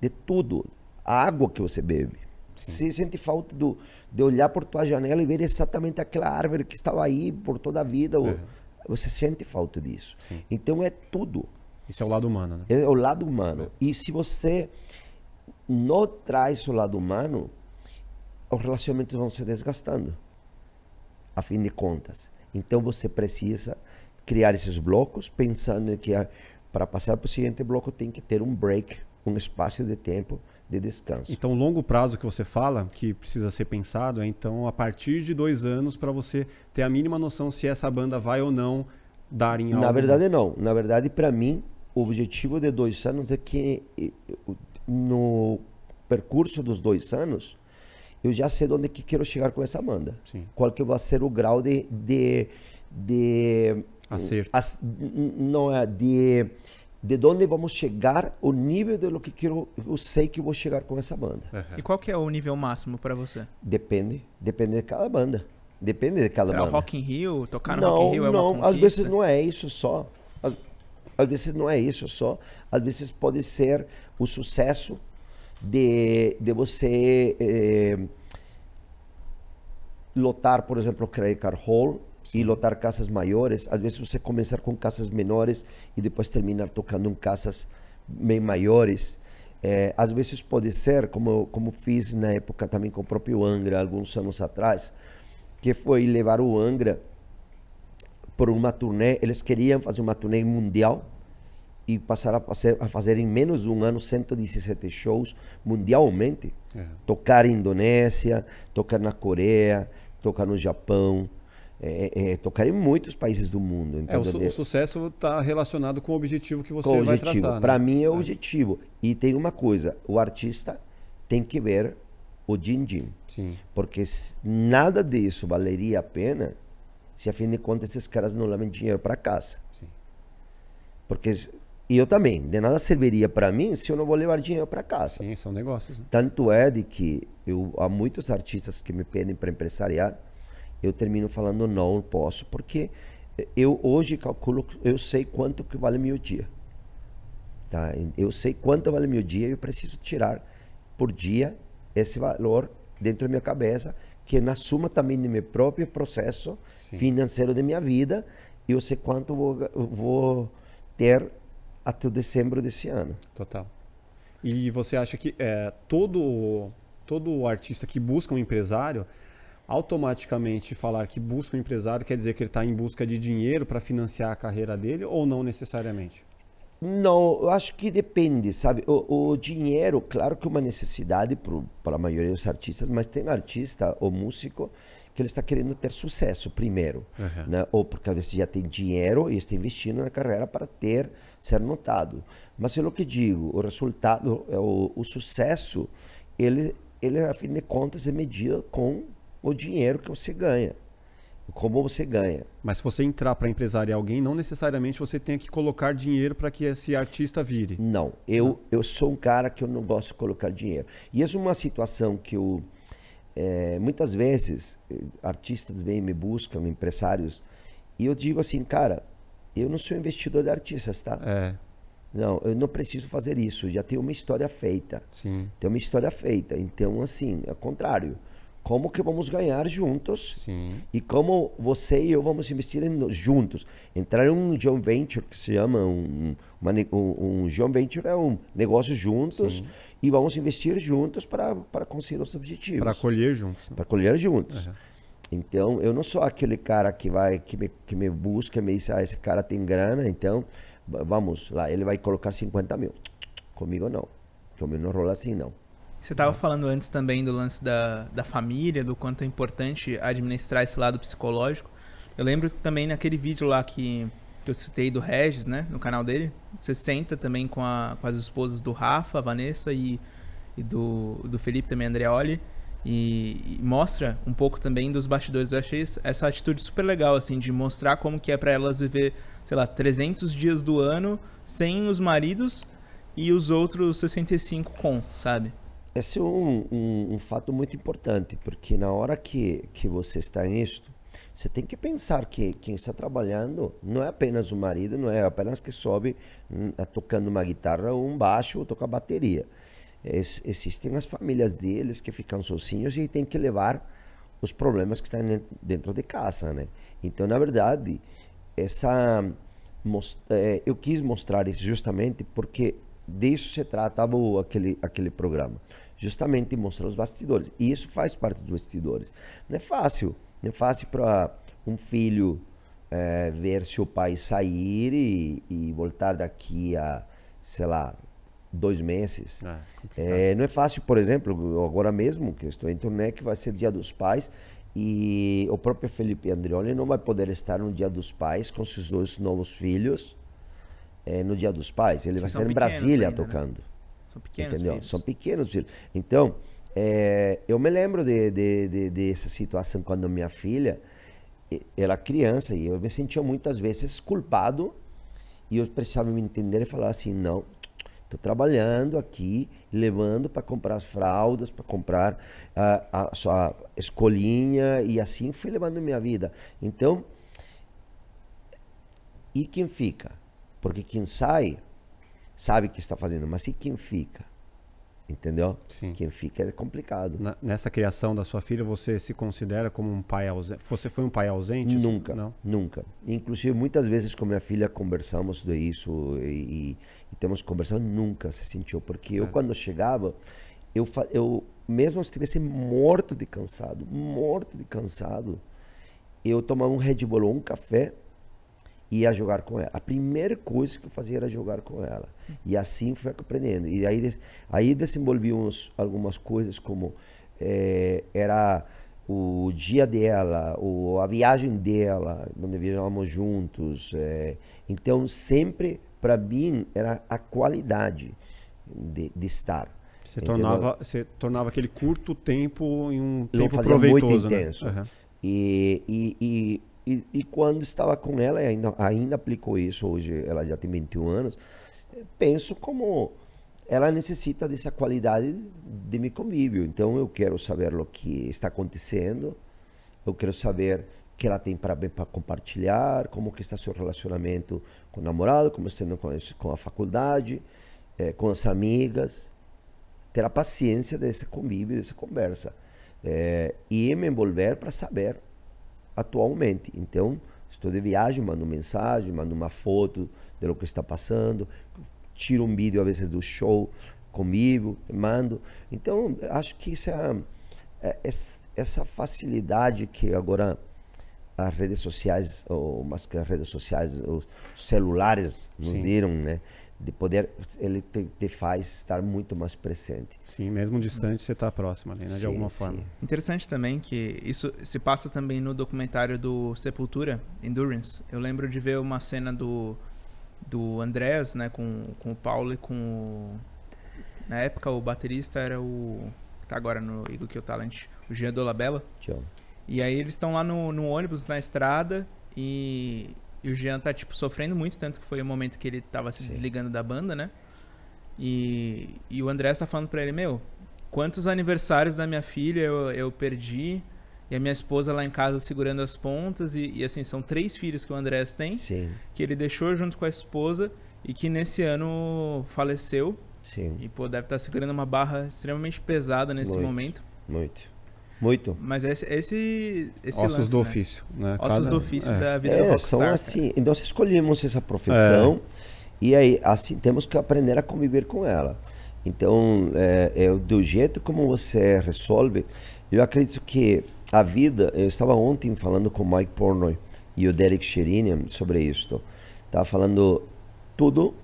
De tudo. A água que você bebe. Sim. Você sente falta do, de olhar por tua janela e ver exatamente aquela árvore que estava aí por toda a vida. Uhum. Você sente falta disso. Sim. Então é tudo. Isso é o lado humano, né? É o lado humano. É. E se você não traz o lado humano, os relacionamentos vão se desgastando, a fim de contas. Então você precisa criar esses blocos pensando que ah, para passar para o seguinte bloco tem que ter um break, um espaço de tempo de descanso. Então, o longo prazo que você fala, que precisa ser pensado, é então a partir de dois anos para você ter a mínima noção se essa banda vai ou não dar em algo. Na verdade, não. Na verdade, para mim, o objetivo de dois anos é que eh, no percurso dos dois anos eu já sei de onde é que quero chegar com essa banda. Sim. Qual que vai ser o grau de... de, de Acerto. As, não é, de de onde vamos chegar, o nível de lo que quero, eu sei que vou chegar com essa banda. Uhum. E qual que é o nível máximo para você? Depende, depende de cada banda. Depende de cada banda. Rock in Rio, tocar no não, Rock in Rio não, é uma Não, às vezes não é isso só. Às, às, vezes não é isso só. Às vezes pode ser o sucesso de, de você eh, lotar, por exemplo, Credit Card Hall e lotar casas maiores. Às vezes você começar com casas menores e depois terminar tocando em casas bem maiores. É, às vezes pode ser, como, como fiz na época também com o próprio Angra, alguns anos atrás, que foi levar o Angra por uma turnê. Eles queriam fazer uma turnê mundial e passará a, ser, a fazer em menos de um ano 117 shows mundialmente. É. Tocar em Indonésia, tocar na Coreia, tocar no Japão, é, é, é tocar em muitos países do mundo. Então, é, o, su o sucesso está relacionado com o objetivo que você com vai objetivo. Para né? mim é o é. objetivo. E tem uma coisa, o artista tem que ver o din-din. Porque nada disso valeria a pena se, afinal de contas, esses caras não levam dinheiro para casa. Sim. Porque e eu também. De nada serviria para mim se eu não vou levar dinheiro para casa. Sim, são negócios. Né? Tanto é de que eu, há muitos artistas que me pedem para empresariar, eu termino falando não, posso, porque eu hoje calculo, eu sei quanto que vale meu dia. Tá? Eu sei quanto vale meu dia e eu preciso tirar por dia esse valor dentro da minha cabeça, que é na suma também do meu próprio processo Sim. financeiro da minha vida, eu sei quanto vou, vou ter até o dezembro desse ano. Total. E você acha que é, todo, todo artista que busca um empresário, automaticamente falar que busca um empresário quer dizer que ele está em busca de dinheiro para financiar a carreira dele ou não necessariamente? Não, eu acho que depende, sabe? O, o dinheiro, claro que é uma necessidade para a maioria dos artistas, mas tem artista ou músico que ele está querendo ter sucesso primeiro, uhum. né? ou porque às vezes já tem dinheiro e está investindo na carreira para ter ser notado. Mas é o que digo, o resultado, é o, o sucesso, ele, ele a fim de contas é medido com o dinheiro que você ganha como você ganha. Mas se você entrar para empresariar alguém, não necessariamente você tem que colocar dinheiro para que esse artista vire. Não, eu, ah. eu sou um cara que eu não gosto de colocar dinheiro. E isso é uma situação que eu. É, muitas vezes, eh, artistas vêm me buscam, empresários, e eu digo assim, cara, eu não sou investidor de artistas, tá? É. Não, eu não preciso fazer isso, já tenho uma história feita. Sim. Tem uma história feita. Então, assim, é o contrário como que vamos ganhar juntos Sim. e como você e eu vamos investir em, juntos. Entrar em um joint venture, que se chama um, uma, um, um joint venture, é um negócio juntos Sim. e vamos investir juntos para conseguir nossos objetivos. Para colher juntos. Para colher juntos. Uhum. Então, eu não sou aquele cara que vai, que me, que me busca e me diz, ah, esse cara tem grana, então vamos lá, ele vai colocar 50 mil. Comigo não. Comigo não rola assim, não. Você estava é. falando antes também do lance da, da família, do quanto é importante administrar esse lado psicológico. Eu lembro também naquele vídeo lá que, que eu citei do Regis, né? No canal dele. Você senta também com, a, com as esposas do Rafa, Vanessa e, e do, do Felipe também, Andreoli. E, e, mostra um pouco também dos bastidores. Eu achei essa atitude super legal, assim, de mostrar como que é para elas viver, sei lá, 300 dias do ano sem os maridos e os outros 65 com, sabe? esse é um, um, um, fato muito importante, porque na hora que, que você está nisto, você tem que pensar que quem está trabalhando não é apenas o marido, não é apenas que sobe hum, tocando uma guitarra ou um baixo ou toca bateria. Es, existem as famílias deles que ficam sozinhos e tem que levar os problemas que estão dentro de casa, né? Então, na verdade, essa eh, eu quis mostrar isso justamente porque disso se tratava aquele aquele programa justamente mostrar os bastidores. E isso faz parte dos bastidores. Não é fácil. Não é fácil para um filho é, ver seu pai sair e, e, voltar daqui a, sei lá, dois meses. é, é não é fácil, por exemplo, agora mesmo que eu estou em turnê, que vai ser Dia dos Pais, e o próprio Felipe Andrioli não vai poder estar no Dia dos Pais com seus dois novos filhos é, no Dia dos Pais. Ele Vocês vai estar em Brasília ainda, né? tocando. Né? São pequenos entendeu? Filhos. São pequenos filhos. Então, é, eu me lembro de, de, de, dessa situação quando minha filha era criança e eu me sentia muitas vezes culpado e eu precisava me entender e falar assim, não, Estou trabalhando aqui, levando para comprar as fraldas, para comprar a sua escolinha e assim fui levando minha vida. Então, e quem fica? Porque quem sai sabe o que está fazendo, mas e quem fica? Entendeu? Sim. Quem fica é complicado. Na, nessa criação da sua filha, você se considera como um pai ausente? Você foi um pai ausente? Nunca, Não? nunca. Inclusive, muitas vezes com minha filha conversamos de isso e, e, e temos conversado, nunca se sentiu. Porque é. eu, quando chegava, eu, eu mesmo se estivesse morto de cansado, morto de cansado, eu tomava um Red Bull ou um café ia jogar com ela. A primeira coisa que eu fazia era jogar com ela. E assim foi aprendendo. E aí, aí desenvolvi uns, algumas coisas como é, era o dia dela, o, a viagem dela, onde viajávamos juntos. É. Então, sempre, para mim, era a qualidade de, de estar. Você tornava, você tornava aquele curto tempo em um Eu tempo proveitoso. Muito né? intenso. Né? Uhum. e, e e, e, quando estava com ela, e ainda, ainda aplicou isso, hoje ela já tem 21 anos, penso como ela necessita dessa qualidade de meu convívio. Então eu quero saber o que está acontecendo, eu quero saber o que ela tem para compartilhar, como que está seu relacionamento com o namorado, como está com, com a faculdade, é, com as amigas. Ter a paciência desse convívio, dessa conversa. É, e me envolver para saber atualmente. Então, estou de viagem, mando mensagem, mando uma foto de lo que está passando, tiro um vídeo, às vezes, do show comigo, mando. Então, acho que essa, é, essa facilidade que agora as redes sociais, ou mais que as redes sociais, os celulares nos Sim. deram, né? de poder ele te, te, faz estar muito mais presente. Sim, mesmo distante você está próximo ali, né, sim, de alguma sim. forma. Interessante também que isso se passa também no documentário do Sepultura, Endurance. Eu lembro de ver uma cena do do Andrés, né, com, com o Paulo e com o... na época o baterista era o tá agora no Eagle Kill Talent, o Jean Dolabella. Tchau. E aí eles estão lá no, no ônibus na estrada e e o Jean tá, tipo, sofrendo muito, tanto que foi o momento que ele tava se Sim. desligando da banda, né? E, e o André tá falando pra ele, meu, quantos aniversários da minha filha eu, eu perdi? E a minha esposa lá em casa segurando as pontas. E, e assim, são três filhos que o André tem. Sim. Que ele deixou junto com a esposa e que nesse ano faleceu. Sim. E, pô, deve estar tá segurando uma barra extremamente pesada nesse muito, momento. Muito. Muito. Mas esse. esse, esse Ossos lance, do né? ofício. Né? Ossos Cada... do ofício é. da vida é, rockstar. São assim, Então escolhemos essa profissão é. e aí assim temos que aprender a conviver com ela. Então, é, é, do jeito como você resolve, eu acredito que a vida. Eu estava ontem falando com o Mike Pornoy e o Derek Sherinian sobre isso. Estava falando tudo,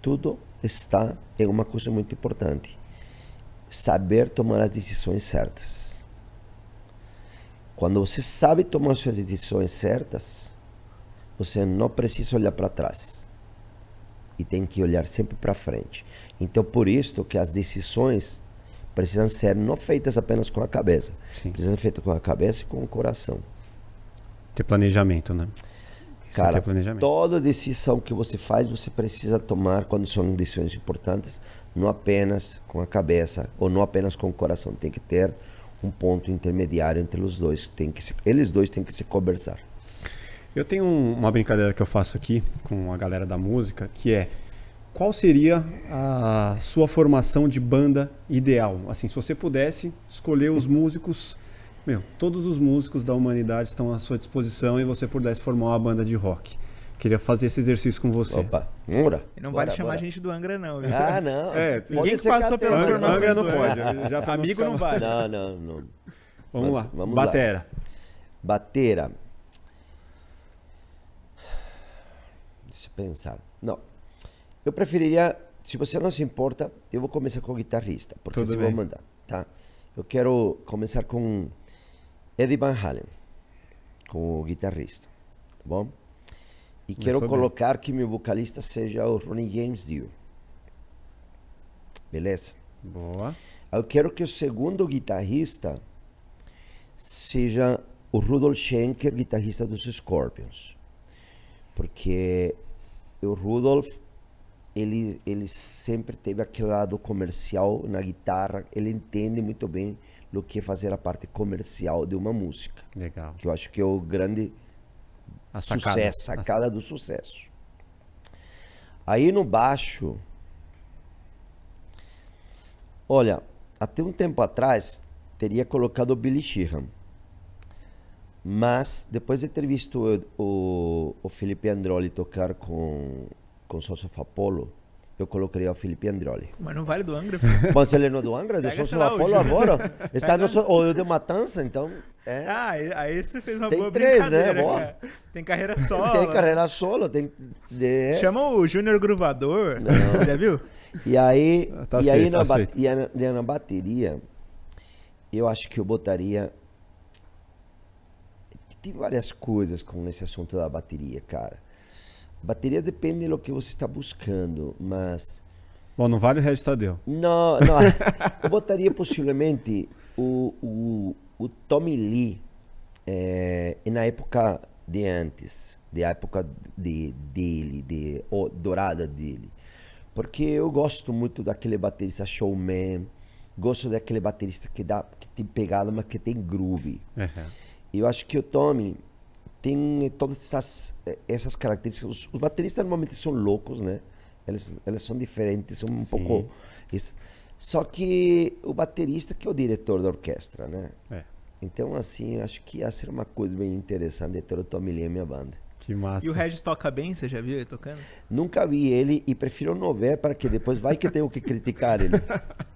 tudo está em uma coisa muito importante: saber tomar as decisões certas quando você sabe tomar suas decisões certas, você não precisa olhar para trás. E tem que olhar sempre para frente. Então, por isso que as decisões precisam ser não feitas apenas com a cabeça. Sim. Precisam ser feitas com a cabeça e com o coração. Ter planejamento, né? Isso é Cara, é toda decisão que você faz, você precisa tomar quando são decisões importantes, não apenas com a cabeça ou não apenas com o coração. Tem que ter um ponto intermediário entre os dois. Tem que se, eles dois têm que se conversar. Eu tenho uma brincadeira que eu faço aqui com a galera da música, que é qual seria a sua formação de banda ideal? Assim, se você pudesse escolher os músicos, meu, todos os músicos da humanidade estão à sua disposição e você pudesse formar uma banda de rock. Queria fazer esse exercício com você. Opa, bora. Não bora, vale bora. chamar a gente do Angra, não. Viu? Ah, não. É, ninguém que passou pela formação. Angra não pode. Já tá Amigo não vale. Não, não, não. Vamos Mas, lá. Vamos Batera. Lá. Batera. Deixa eu pensar. Não. Eu preferiria, se você não se importa, eu vou começar com o guitarrista, porque Tudo eu bem. vou mandar, tá? Eu quero começar com Eddie Van Halen, com o guitarrista, tá bom? E quero colocar que meu vocalista seja o Ronnie James Dio. Beleza? Boa. Eu quero que o segundo guitarrista seja o Rudolf Schenker, guitarrista dos Scorpions. Porque o Rudolf, ele, ele sempre teve aquele lado comercial na guitarra, ele entende muito bem o que é fazer a parte comercial de uma música. Legal. Que eu acho que é o grande a sacada. Sucesso, sacada do sucesso. Aí no baixo. Olha, até um tempo atrás teria colocado o Billy Sheehan. Mas depois de ter visto o, o, o Felipe Androli tocar com, com Sosofapolo, Apollo eu colocaria o Felipe Androli. Mas não vale do Angra. Mas ele não é do Angra? Deixou o Apolo agora? Está no, ou eu de Matança, então... É. Ah, aí você fez uma tem boa três, né? brincadeira, né? Boa. É. Tem carreira solo. tem carreira solo, tem... É. Chama o Júnior Gruvador, já viu? E aí, tá e, aceito, tá aí tá na, e, na, e na bateria, eu acho que eu botaria... Tem várias coisas com esse assunto da bateria, cara Bateria depende do que você está buscando, mas. Bom, não vale o Registadeu. Não, não. eu botaria possivelmente o, o, o Tommy Lee é, na época de antes, da época de, dele, de, oh, dourada dele. Porque eu gosto muito daquele baterista showman, gosto daquele baterista que, dá, que tem pegada, mas que tem groove. Uhum. Eu acho que o Tommy tem eh, todas essas, essas eh, características. Os, os, bateristas normalmente são loucos, né? Eles, eles são diferentes, são um Sim. pouco. Isso. Só que o baterista que é o diretor da orquestra, né? É. Então, assim, acho que ia ser uma coisa bem interessante ter o Tommy Lee e minha banda. Que massa. E o Regis toca bem, você já viu ele tocando? Nunca vi ele e prefiro não ver para que depois vai que tenho que criticar ele.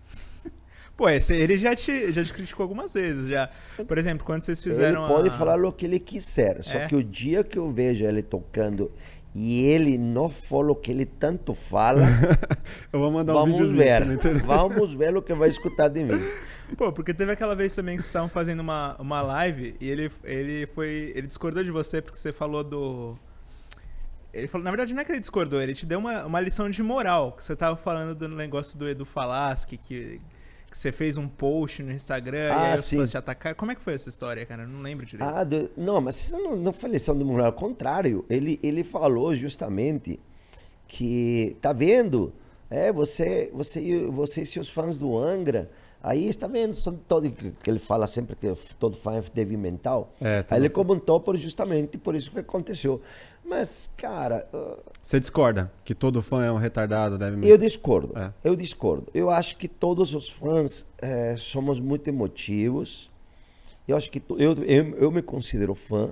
Pô, esse, é, ele já te, já te criticou algumas vezes, já. Por exemplo, quando vocês fizeram. Ele pode a... falar o que ele quiser, só é. que o dia que eu vejo ele tocando e ele não fala o que ele tanto fala. eu vou mandar um vamos ver, vamos ver o que vai escutar de mim. Pô, porque teve aquela vez também que vocês estavam fazendo uma, uma live e ele, ele foi. Ele discordou de você porque você falou do. Ele falou, na verdade, não é que ele discordou, ele te deu uma, uma lição de moral. Que você tava falando do negócio do Edu Falaschi, que, que você fez um post no Instagram ah, e os fãs te atacaram. Como é que foi essa história, cara? Eu não lembro direito. Ah, de... não, mas isso não, não foi lição de moral. Ao contrário, ele, ele falou justamente que, tá vendo? É, você, você, você e seus fãs do Angra, aí está vendo, são todo, que ele fala sempre que todo fã é débil mental. É, tá aí ele comentou por, justamente por isso que aconteceu. Mas, cara. Uh, Você discorda que todo fã é um retardado, deve Eu discordo. É. Eu discordo. Eu acho que todos os fãs é, somos muito emotivos. Eu acho que eu, eu, eu me considero fã.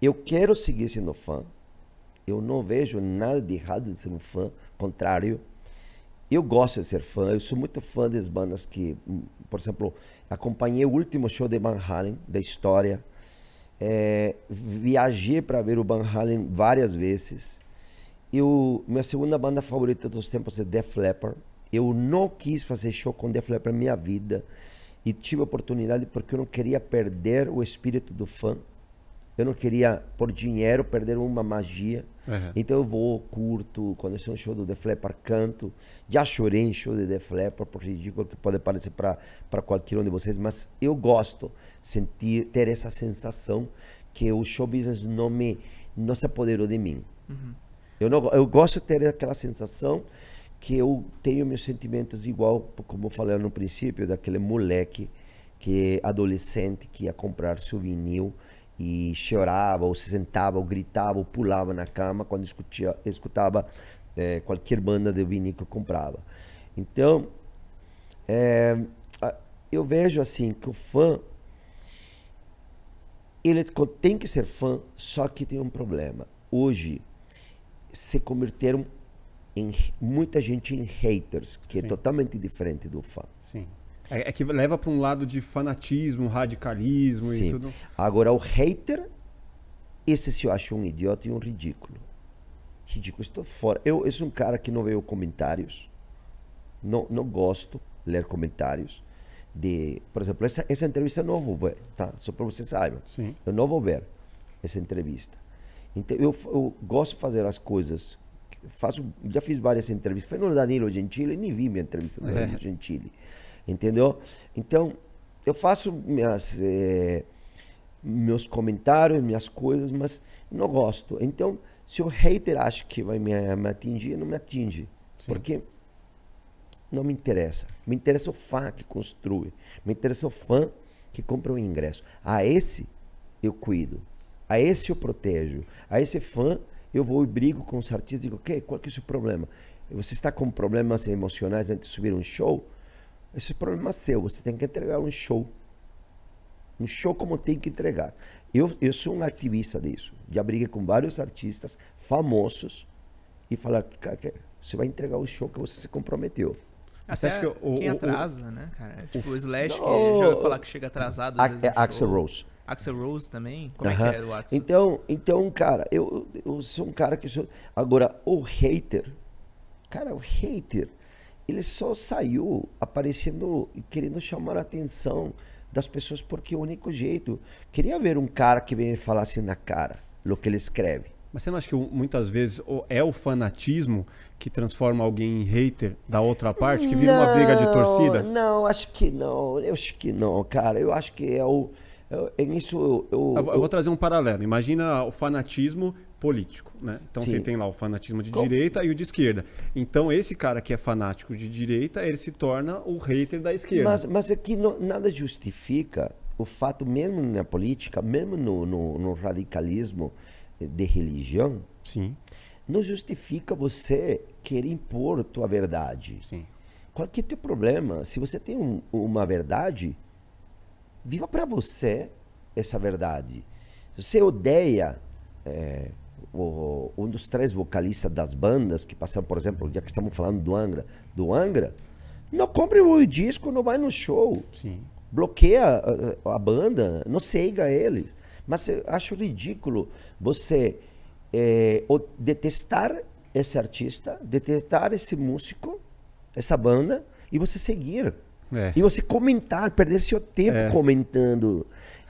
Eu quero seguir sendo fã. Eu não vejo nada de errado de ser um fã. Contrário, eu gosto de ser fã. Eu sou muito fã das bandas que, hum, por exemplo, acompanhei o último show de Van Halen da história é, viajei para ver o Van Halen várias vezes. o minha segunda banda favorita dos tempos é Def Leppard. Eu não quis fazer show com Def Leppard na minha vida. E tive a oportunidade porque eu não queria perder o espírito do fã. Eu não queria, por dinheiro, perder uma magia. Uhum. Então eu vou, curto, quando eu sou um show do The Flapper, canto. Já chorei em show do The Flapper, por ridículo que pode parecer para qualquer um de vocês, mas eu gosto sentir, ter essa sensação que o show business não, me, não se apoderou de mim. Uhum. Eu, não, eu gosto de ter aquela sensação que eu tenho meus sentimentos igual, como eu falei no princípio, daquele moleque que adolescente que ia comprar seu vinil e chorava, ou se sentava, ou gritava, ou pulava na cama quando escutia, escutava é, qualquer banda de vinil que eu comprava. Então, é, eu vejo assim que o fã ele tem que ser fã, só que tem um problema. Hoje se converteram em muita gente em haters, que é Sim. é totalmente diferente do fã. Sim. É, é que leva para um lado de fanatismo, radicalismo Sim. e tudo. Agora, o hater, esse se eu acho um idiota e um ridículo. Ridículo, estou fora. Eu, eu sou um cara que não veio comentários. Não, não gosto de ler comentários. De, por exemplo, essa, essa entrevista eu não vou ver, tá? Só para vocês saibam. Sim. Eu não vou ver essa entrevista. Então, eu, eu gosto de fazer as coisas faço, já fiz várias entrevistas. Foi no Danilo Gentili, nem vi minha entrevista do é. Danilo é. Gentili. Entendeu? Então, eu faço minhas, eh, meus comentários, minhas coisas, mas não gosto. Então, se o hater acha que vai me, me atingir, não me atinge. Sim. Porque não me interessa. Me interessa o fã que construi. Me interessa o fã que compra o ingresso. A esse eu cuido. A esse eu protejo. A esse fã eu vou e brigo com os artistas e digo, ok, qual que é o seu problema? Você está com problemas emocionais antes de subir um show? Esse é problema é seu, você tem que entregar um show. Um show como tem que entregar. Eu, eu sou um ativista disso. Já briguei com vários artistas famosos e falar que você vai entregar o show que você se comprometeu. Até que o, quem atrasa, o, né, cara? Tipo o Slash, não, que já ouviu falar que chega atrasado. A, é Axel Rose. Axel Rose também? Como uh -huh. é que é o Axel? Então, então cara, eu, eu sou um cara que... Sou... Agora, o hater... Cara, o hater ele só saiu aparecendo, querendo chamar a atenção das pessoas porque o único jeito. Queria ver um cara que vem e falasse assim na cara o que ele escreve. Mas você não acha que muitas vezes é o fanatismo que transforma alguém em hater da outra parte, que vira não, uma briga de torcida? Não, acho que não. Eu acho que não, cara. Eu acho que é o. É, é isso eu, eu, eu, eu, vou trazer um paralelo. Imagina o fanatismo político, né? Então Sim. você tem lá o fanatismo de Com... direita e o de esquerda. Então esse cara que é fanático de direita, ele se torna o hater da esquerda. Mas, mas aqui não, nada justifica o fato, mesmo na política, mesmo no, no, no radicalismo de religião, Sim. não justifica você querer impor tua verdade. Sim. Qual que é teu problema? Se você tem um, uma verdade, viva para você essa verdade. Se você odeia é, o, um dos três vocalistas das bandas que passaram, por exemplo, o dia que estamos falando do Angra, do Angra, não compre o disco, não vai no show. Sim. Bloqueia a, eh, a banda, não ceiga eles. Mas eu acho ridículo você é, detestar esse artista, detestar esse músico, essa banda, e você seguir. É. E você comentar, perder seu tempo é. comentando.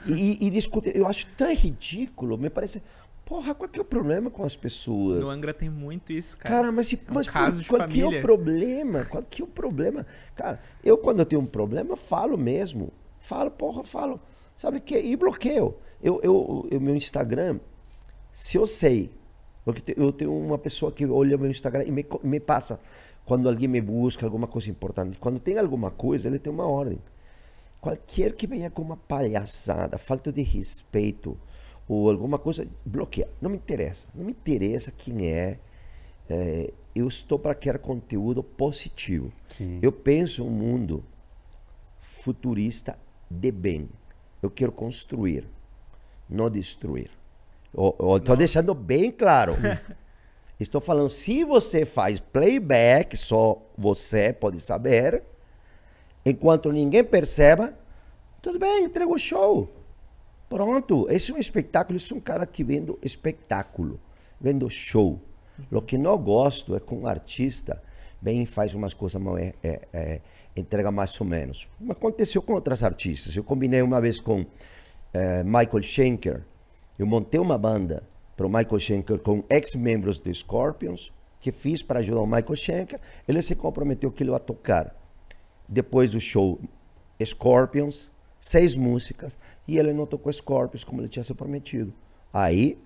E, e discutir. Eu acho tão ridículo, me parece Porra, qual que é o problema com as pessoas? No Angra tem muito isso, cara. Cara, mas, se, é um mas caso por, qual que é o problema? Qual que é o problema? Cara, eu quando eu tenho um problema, falo mesmo. Falo, porra, falo. Sabe que E bloqueio. Eu, eu, eu, meu Instagram, se eu sei, porque eu tenho uma pessoa que olha meu Instagram e me, me passa quando alguém me busca alguma coisa importante. Quando tem alguma coisa, ele tem uma ordem. Qualquer que venha com uma palhaçada, falta de respeito, ou alguma coisa, bloquear. Não me interessa. Não me interessa quem é. é eu estou para criar conteúdo positivo. Sim. Eu penso um mundo futurista de bem. Eu quero construir, não destruir. Estou deixando bem claro. estou falando, se você faz playback, só você pode saber. Enquanto ninguém perceba, tudo bem, entrega o show. Pronto, esse é um espetáculo, isso é um cara que vendo espetáculo, vendo show. Uhum. O que não gosto é com um artista bem faz umas coisas mal, é, é, é, entrega mais ou menos. Aconteceu com outras artistas. Eu combinei uma vez com eh, Michael Schenker. Eu montei uma banda para o Michael Schenker com ex-membros do Scorpions, que fiz para ajudar o Michael Schenker. Ele se comprometeu que ele ia tocar depois do show Scorpions seis músicas e ele não tocou Scorpions como ele tinha se prometido. Aí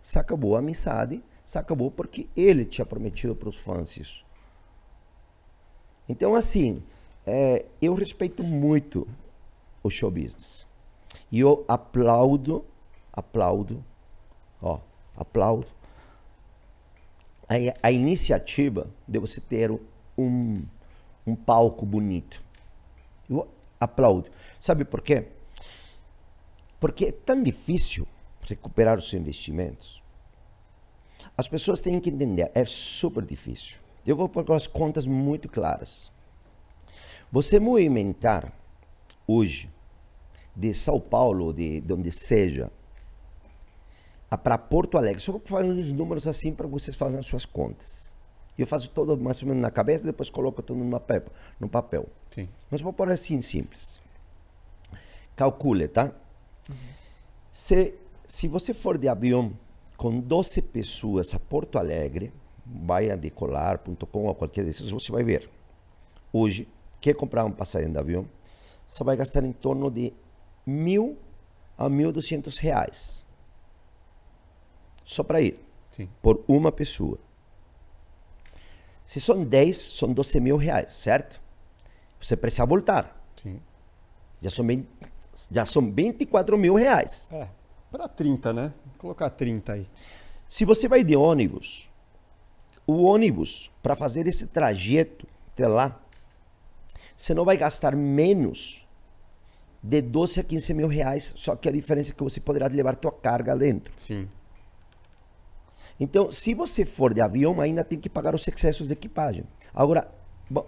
se acabou a amizade, se acabou porque ele tinha prometido para os fãs isso. Então, assim, é, eu respeito muito o show business. E eu aplaudo, aplaudo, ó, aplaudo a, a iniciativa de você ter um, um palco bonito aplaudo. Sabe por quê? Porque é tão difícil recuperar os investimentos. As pessoas têm que entender, é super difícil. Eu vou pôr as contas muito claras. Você movimentar hoje de São Paulo, de, de onde seja, para Porto Alegre, só vou falar uns números assim para vocês fazerem as suas contas eu faço todo mais ou menos na cabeça, depois coloco tudo numa pepa, no papel. Sim. Mas vou pôr assim simples. Calcule, tá? Uhum. Se, se você for de avião com 12 pessoas a Porto Alegre, vai a decolar.com ou qualquer desses, você vai ver. Hoje, quer comprar um passagem de avião, você vai gastar em torno de mil a mil duzentos reais. Só para ir. Sim. Por uma pessoa. Se são 10, são 12 mil reais, certo? Você precisa voltar. Sim. Já são, bem, já são 24 mil reais. É, para 30, né? Vou colocar 30 aí. Se você vai de ônibus, o ônibus, para fazer esse trajeto até lá, você não vai gastar menos de 12 a 15 mil reais, só que a diferença é que você poderá levar tua carga dentro. Sim. Então, se você for de avião, ainda tem que pagar os excessos de equipagem. Agora,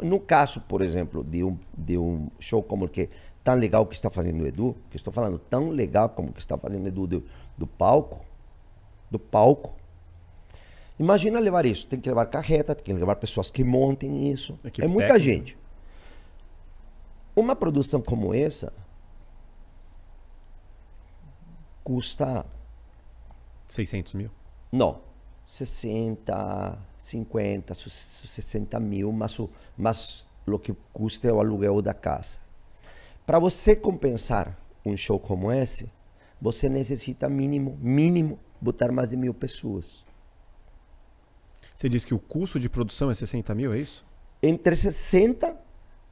no caso, por exemplo, de um, de um show como o que tão legal que está fazendo o Edu, que estou falando tão legal como que está fazendo o Edu do, do palco, do palco, Imagina levar isso. Tem que levar carreta, tem que levar pessoas que montem isso. Equipe é muita técnica. gente. Uma produção como essa custa. 600 mil? Não. 60, 50, 60 mil, mas o, mas o que custa é o aluguel da casa. Para você compensar um show como esse, você necessita mínimo, mínimo, botar mais de mil pessoas. Você diz que o custo de produção é 60 mil, é isso? Entre 60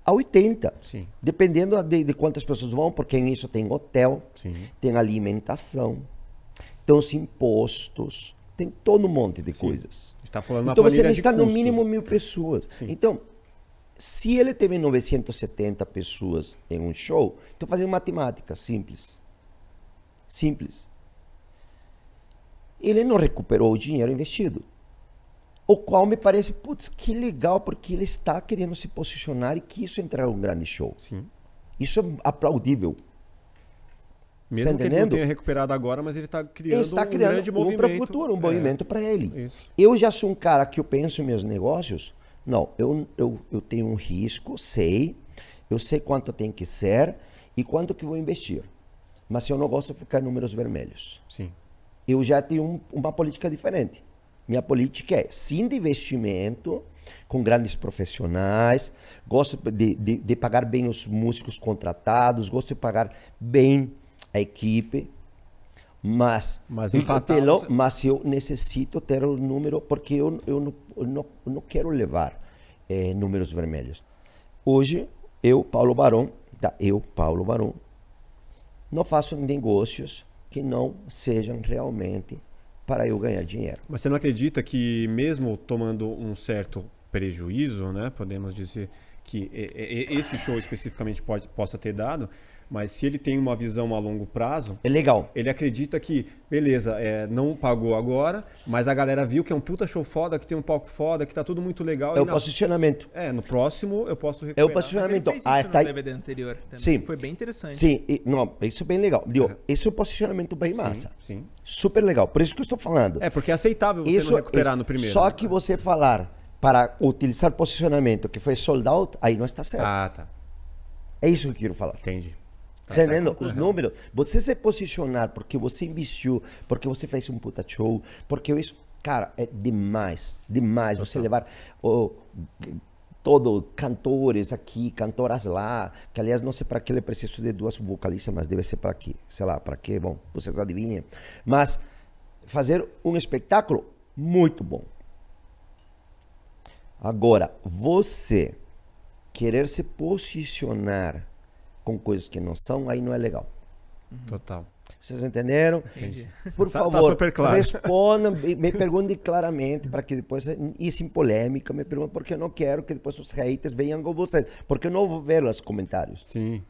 a 80. Sim. Dependendo de, de quantas pessoas vão, porque nisso tem hotel, Sim. tem alimentação, tem os impostos, tem todo um monte de Sim. coisas. Está falando então você necessita no mínimo mil pessoas. Sim. Então, se ele teve 970 pessoas em um show, estou fazendo matemática simples. Simples. Ele não recuperou o dinheiro investido. O qual me parece, putz, que legal, porque ele está querendo se posicionar e que isso entrar um grande show. Sim. Isso é aplaudível. Mesmo tá que ele não tenha recuperado agora, mas ele está criando, ele está um grande um movimento. para o futuro, um é. movimento para ele. Isso. Eu já sou um cara que eu penso em meus negócios. Não, eu, eu, eu tenho um risco, sei. Eu sei quanto tem que ser e quanto que vou investir. Mas eu não gosto de ficar em números vermelhos. Sim. Eu já tenho um, uma política diferente. Minha política é sim de investimento, com grandes profissionais, gosto de, de, de pagar bem os músicos contratados, gosto de pagar bem a equipe, mas, mas, empatelo, mas eu necessito ter o número, porque eu, eu, não, eu não, eu não quero levar é, números vermelhos. Hoje, eu, Paulo Barão, tá? eu, Paulo Barão, não faço negócios que não sejam realmente para eu ganhar dinheiro. Mas você não acredita que, mesmo tomando um certo prejuízo, né, podemos dizer que esse show especificamente pode, possa ter dado, mas se ele tem uma visão a longo prazo. É legal. Ele acredita que, beleza, é, não pagou agora, mas a galera viu que é um puta show foda, que tem um palco foda, que tá tudo muito legal. É o na... posicionamento. É, no próximo eu posso recuperar. É o posicionamento. Mas ah, tá... no DVD anterior também. Sim. Foi bem interessante. Sim, e, não, isso é bem legal. Digo, uhum. Esse é um posicionamento bem massa. Sim, sim, Super legal. Por isso que eu estou falando. É, porque é aceitável você isso, recuperar isso, é no primeiro. Só né? que você falar para utilizar posicionamento que foi sold out, aí não está certo. Ah, tá. É isso que eu quero falar. Entendi. Tá entendendo? Tá Os números. Você se posicionar porque você investiu, porque você fez um puta show, porque isso. Cara, é demais. Demais. Você levar. Oh, todo cantores aqui, cantoras lá, que aliás não sei para que ele precisa de duas vocalistas, mas deve ser para quê? Sei lá, para quê? Bom, vocês adivinham. Mas fazer um espetáculo muito bom. Agora, você querer se posicionar com coisas que não são, aí não é legal. Total. Vocês entenderam? Entendi. Por tá, tá favor, tá claro. respondam, me perguntem claramente para que depois, isso em polêmica, me perguntem, porque eu não quero que depois os haters venham com vocês, porque eu não vou ver os comentários. Sim.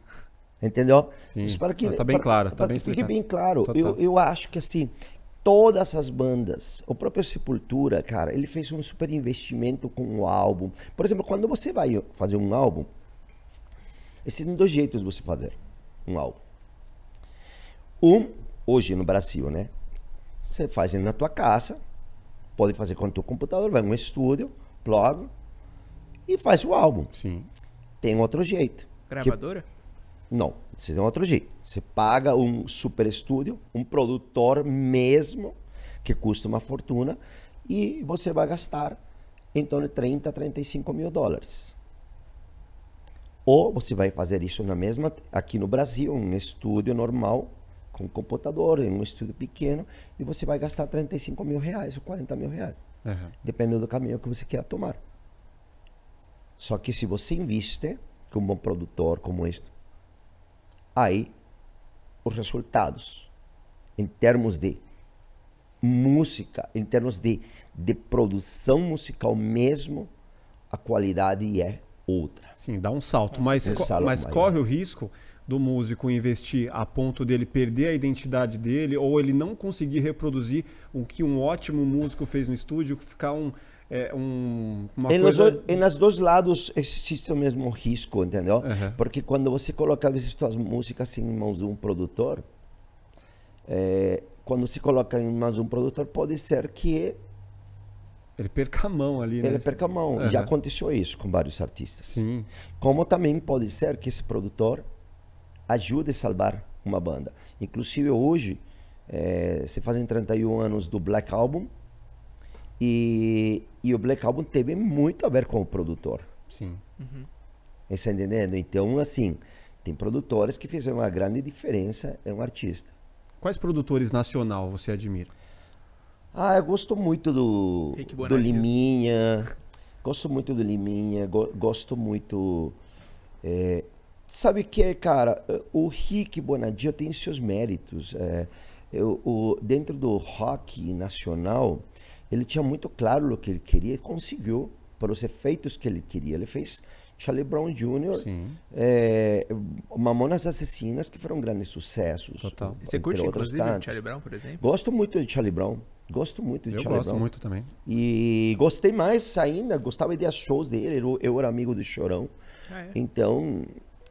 Entendeu? Sim. para que, tá bem claro, tá bem que fique bem claro. Eu, eu acho que assim, todas as bandas, o próprio Sepultura, cara, ele fez um super investimento com o álbum. Por exemplo, quando você vai fazer um álbum, Existem dois jeitos de você fazer um álbum. Um, hoje no Brasil, né? Você faz ele na tua casa, pode fazer com o teu computador, vai no estúdio, blog e faz o álbum. Sim. Tem outro jeito. Gravadora? Que... Não, você tem outro jeito. Você paga um super estúdio, um produtor mesmo, que custa uma fortuna, e você vai gastar em torno de 30, 35 mil dólares. Ou você vai fazer isso na mesma aqui no Brasil, um estúdio normal com computador, em um estúdio pequeno, e você vai gastar 35 mil reais ou 40 mil reais, uhum. dependendo do caminho que você quer tomar. Só que se você investe com um bom produtor, como este aí os resultados em termos de música, em termos de, de produção musical mesmo, a qualidade é outra. Sim, dá um salto. Mas, co mas corre o risco do músico investir a ponto dele perder a identidade dele ou ele não conseguir reproduzir o que um ótimo músico fez no estúdio, ficar um. É, um uma em, coisa... Dois, em dois lados existe o mesmo risco, entendeu? Uhum. Porque quando você coloca às vezes suas músicas em mãos de um produtor, é, quando se coloca em mãos de um produtor, pode ser que ele perca a mão ali, né? Ele perca a mão. Uhum. Já aconteceu isso com vários artistas. Sim. Como também pode ser que esse produtor ajude a salvar uma banda. Inclusive hoje, é, se fazem 31 anos do Black Album e, e o Black Album teve muito a ver com o produtor. Sim. Uhum. Está entendendo? Então, assim, tem produtores que fizeram uma grande diferença em um artista. Quais produtores nacional você admira? Ah, eu gosto muito do, do Liminha. Gosto muito do Liminha. Go, gosto muito. É, sabe o que, cara? O Rick Bonadio tem seus méritos. É, eu, o, dentro do rock nacional, ele tinha muito claro o que ele queria e conseguiu para os efeitos que ele queria. Ele fez Charlie Brown Jr., é, Mamonas Assassinas, que foram grandes sucessos. Total. Você curte, inclusive, tantos. Charlie Brown, por exemplo? Gosto muito de Charlie Brown. Gosto muito de eu Charlie gosto muito também. E gostei mais ainda, gostava de ir shows dele, eu, era amigo do Chorão. Ah, é? Então,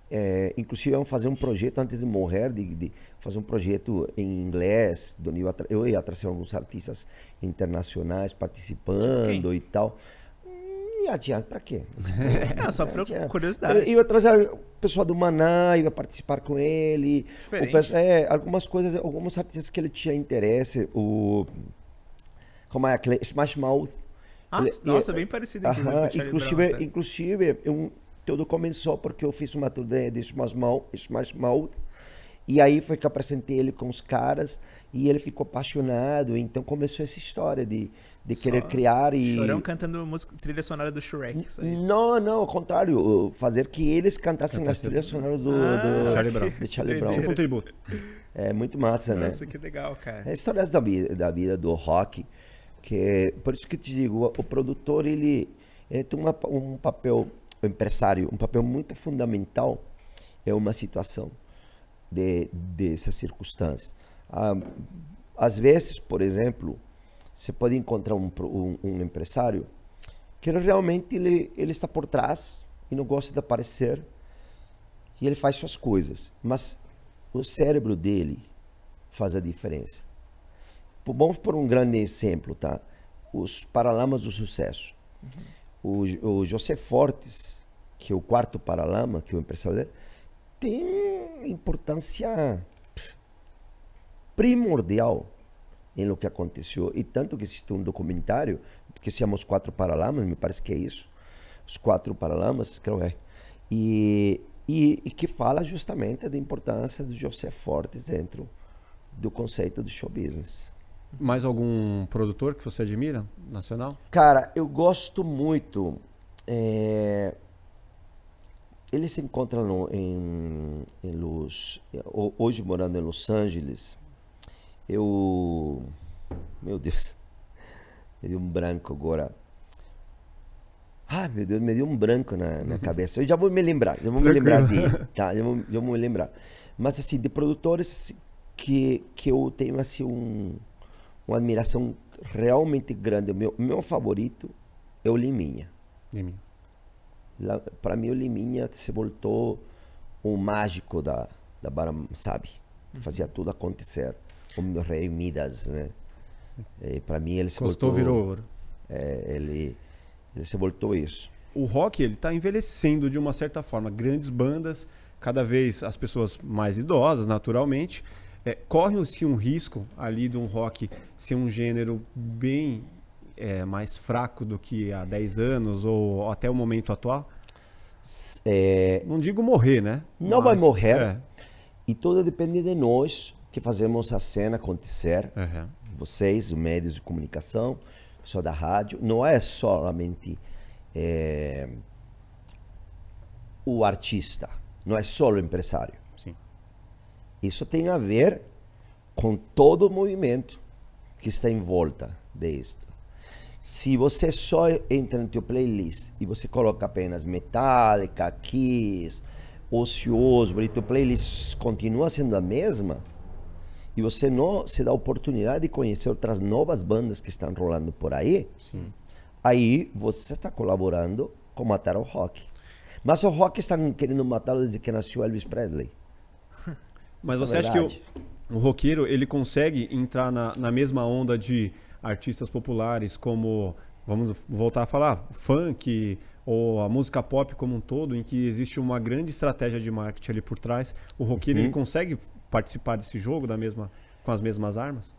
é, inclusive, vamos fazer um projeto antes de morrer, de, de fazer um projeto em inglês, onde eu, eu ia trazer alguns artistas internacionais participando Quem? e tal. E hum, adiado, pra quê? Não, só por curiosidade. Eu, eu ia trazer o pessoal do Maná ia participar com ele. Diferente. é, algumas coisas, alguns artistas que ele tinha interesse. O como é aquele Smash Mouth. Ah, ele, nossa, é- bem parecido. Uh -huh, inclusive, inclusive tá? eu, é tudo começou porque eu fiz uma turnê de Smash Mouth, Smash Mouth e aí foi que apresentei ele com os caras e ele ficou apaixonado. Então começou essa história de, de querer criar e. Chorão cantando música, trilha sonora do Shrek. Não, não, ao contrário. Fazer que eles cantassem Cantasse as trilhas sonoras do, ah, do Charlie Brown. De Charlie Brown. Tipo um tributo. É muito massa, Nossa, né? Nossa, que legal, cara. É histórias da, da vida do rock. Que é, por isso que te digo, o produtor ele, ele tem uma, um papel o empresário, um papel muito fundamental é uma situação de dessa circunstância. Ah, às vezes, por exemplo, você pode encontrar um, um, um empresário que realmente ele, ele está por trás e não gosta de aparecer e ele faz suas coisas, mas o cérebro dele faz a diferença. Vamos por um grande exemplo, tá? Os Paralamas do Sucesso. Uhum. O, o José Fortes, que é o quarto Paralama, que é o empresário dele, tem importância primordial em lo que aconteceu. E tanto que existe um documentário, que se chama Os Quatro Paralamas, me parece que é isso. Os Quatro Paralamas, creio é. E, e, e, que fala justamente da importância do José Fortes dentro do conceito do show business. Mais algum produtor que você admira, nacional? Cara, eu gosto muito. É... Ele se encontra no, em, em Los... Hoje, morando em Los Angeles, eu. Meu Deus. Me deu um branco agora. Ah, meu Deus, me deu um branco na, na uhum. cabeça. Eu já vou me lembrar, já vou Tranquilo. me lembrar dele, tá? Já vou, já vou me lembrar. Mas assim, de produtores que, que eu tenho assim um, uma admiração realmente grande. O meu, meu favorito é o Liminha. Liminha. Para mim, o Liminha se voltou o um mágico da, da Bara, sabe? Uhum. Fazia tudo acontecer. O meu rei Midas, né? Para mim, ele se Costou, voltou... virou ouro. É, ele, ele se voltou isso. O rock, ele tá envelhecendo de uma certa forma. Grandes bandas, cada vez as pessoas mais idosas, naturalmente é, corre-se um risco ali de um rock ser um gênero bem é, mais fraco do que há 10 anos ou até o momento atual? É... Não digo morrer, né? Não Mas, vai morrer. É. E tudo depende de nós que fazemos a cena acontecer. Uhum. Vocês, os médios de comunicação, pessoal da rádio. Não é somente é, o artista, não é só o empresário. Isso tem a ver com todo o movimento que está em volta disto. Se você só entra no teu playlist e você coloca apenas Metallica, Kiss, Ocioso, e teu playlist continua sendo a mesma, e você não se dá a oportunidade de conhecer outras novas bandas que estão rolando por aí, Sim. aí você está colaborando com matar o rock. Mas o rock está querendo matá-lo desde que nasceu Elvis Presley. Mas é você acha que o, o roqueiro ele consegue entrar na, na mesma onda de artistas populares como vamos voltar a falar funk ou a música pop como um todo em que existe uma grande estratégia de marketing ali por trás o roqueiro uhum. ele consegue participar desse jogo da mesma com as mesmas armas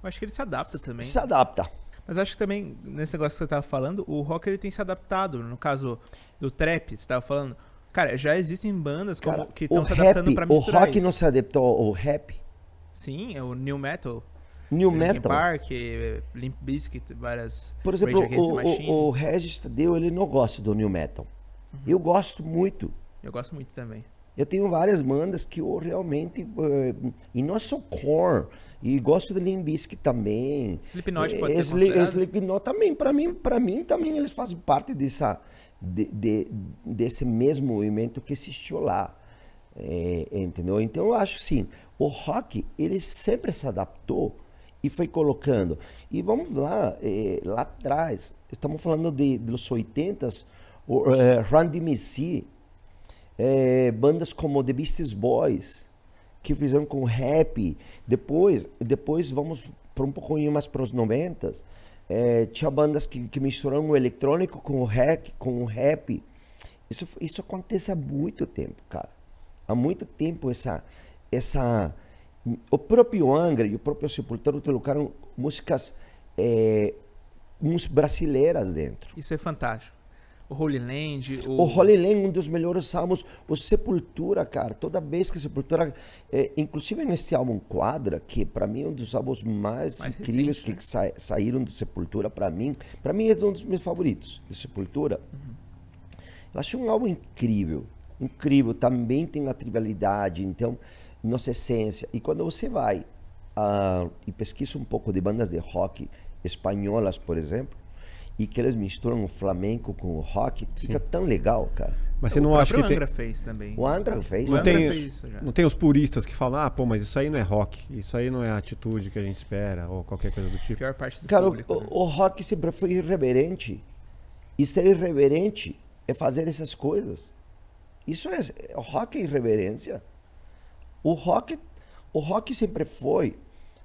eu acho que ele se adapta também se adapta mas acho que também nesse negócio que você estava falando o rock ele tem se adaptado no caso do trap você estava falando Cara, já existem bandas Cara, que estão se adaptando para misturar O rock isso. não se adaptou ao rap? Sim, é o new metal. New Linkin metal. Park, Limp Bizkit, várias. Por exemplo, o, o, o Regis Tadeu, ele não gosta do new metal. Uhum. Eu gosto muito. Eu gosto muito também. Eu tenho várias bandas que eu realmente. Uh, e não é só core. E gosto de Limp Bizkit também. Slipknot pode é, ser. Slipknot também. Para mim, pra mim, também eles fazem parte dessa de, de, desse mesmo movimento que existiu lá. É, entendeu? Então eu acho sim, o rock ele sempre se adaptou e foi colocando. E vamos lá, é, lá atrás, estamos falando de, dos 80 o é, Randy Messi, é, bandas como The Beastie Boys, que fizeram com rap. Depois, depois vamos para um pouquinho mais para os 90 é, tinha bandas que, que misturam o eletrônico com o rap, com o rap. Isso, isso acontece há muito tempo, cara. Há muito tempo essa... essa o próprio Angra e o próprio Sepultura colocaram músicas é, brasileiras dentro. Isso é fantástico o Holy Land. O... o Holy Land, um dos melhores salmos. O Sepultura, cara, toda vez que Sepultura. É, inclusive nesse álbum Quadra, que para mim é um dos álbuns mais, mais incríveis recente, que né? sa saíram do Sepultura, para mim. para mim é um dos meus favoritos de Sepultura. Uhum. Eu acho um álbum incrível. Incrível. Também tem a trivialidade, então, nossa essência. E quando você vai uh, e pesquisa um pouco de bandas de rock espanholas, por exemplo e que eles misturam o flamenco com o rock, fica tão legal, cara. Mas é, você não acha que. O Angra tem... fez também. O Angra fez, não o tem, fez isso já. Não tem os puristas que falam, ah, pô, mas isso aí não é rock, isso aí não é a atitude que a gente espera, ou qualquer coisa do tipo. Pior parte do Cara, público, o, né? o, rock sempre foi irreverente. E ser irreverente é fazer essas coisas. Isso é. o Rock é irreverência. O rock, o rock sempre foi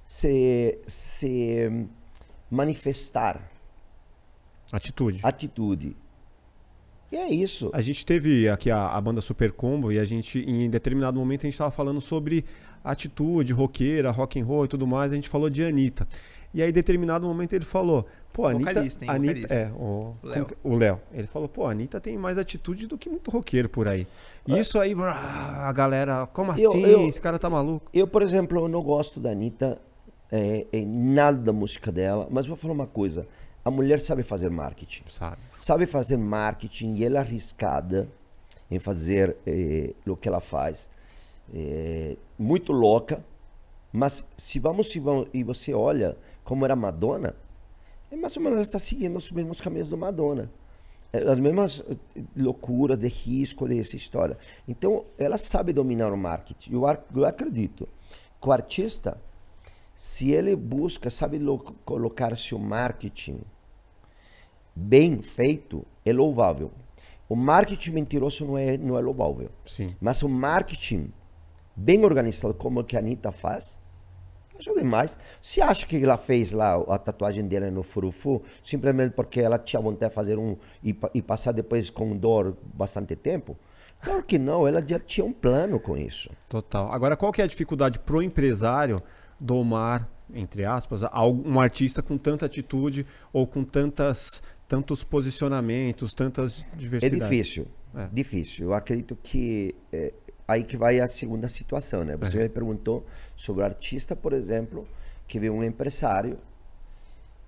se, se manifestar Atitude. Atitude. E é isso. A gente teve aqui a, a banda Super Combo e a gente, em determinado momento, a gente estava falando sobre atitude, roqueira, rock and roll e tudo mais. A gente falou de Anitta. E aí, em determinado momento, ele falou: Pô, Anitta. hein? Anitta É, o Léo. o Léo. Ele falou: Pô, Anitta tem mais atitude do que muito roqueiro por aí. E isso aí, a galera, como assim? Eu, eu, Esse cara tá maluco. Eu, por exemplo, eu não gosto da Anitta é, em nada da música dela, mas vou falar uma coisa. A mulher sabe fazer marketing. Sabe. Sabe fazer marketing e ela é arriscada em fazer eh, o que ela faz. Eh, muito louca. Mas se vamos, se vamos e você olha como era Madonna, é mais ou menos ela está seguindo os mesmos caminhos da Madonna. É, as mesmas eh, loucuras de risco dessa história. Então, ela sabe dominar o marketing. Eu, eu acredito que o artista, se ele busca, sabe colocar seu marketing bem feito é louvável. O marketing mentiroso não é, não é louvável. Sim. Mas o marketing bem organizado, como o que a Anitta faz, é demais. Você acha que ela fez lá a tatuagem dela no furufu simplesmente porque ela tinha vontade de fazer um e, e passar depois com dor bastante tempo? Claro que não, ela já tinha um plano com isso. Total. Agora, qual que é a dificuldade pro empresário domar, entre aspas, um artista com tanta atitude ou com tantas tantos posicionamentos, tantas é diversidades. É difícil, é. difícil. Eu acredito que é, aí que vai a segunda situação, né? Você uhum. me perguntou sobre artista, por exemplo, que vê um empresário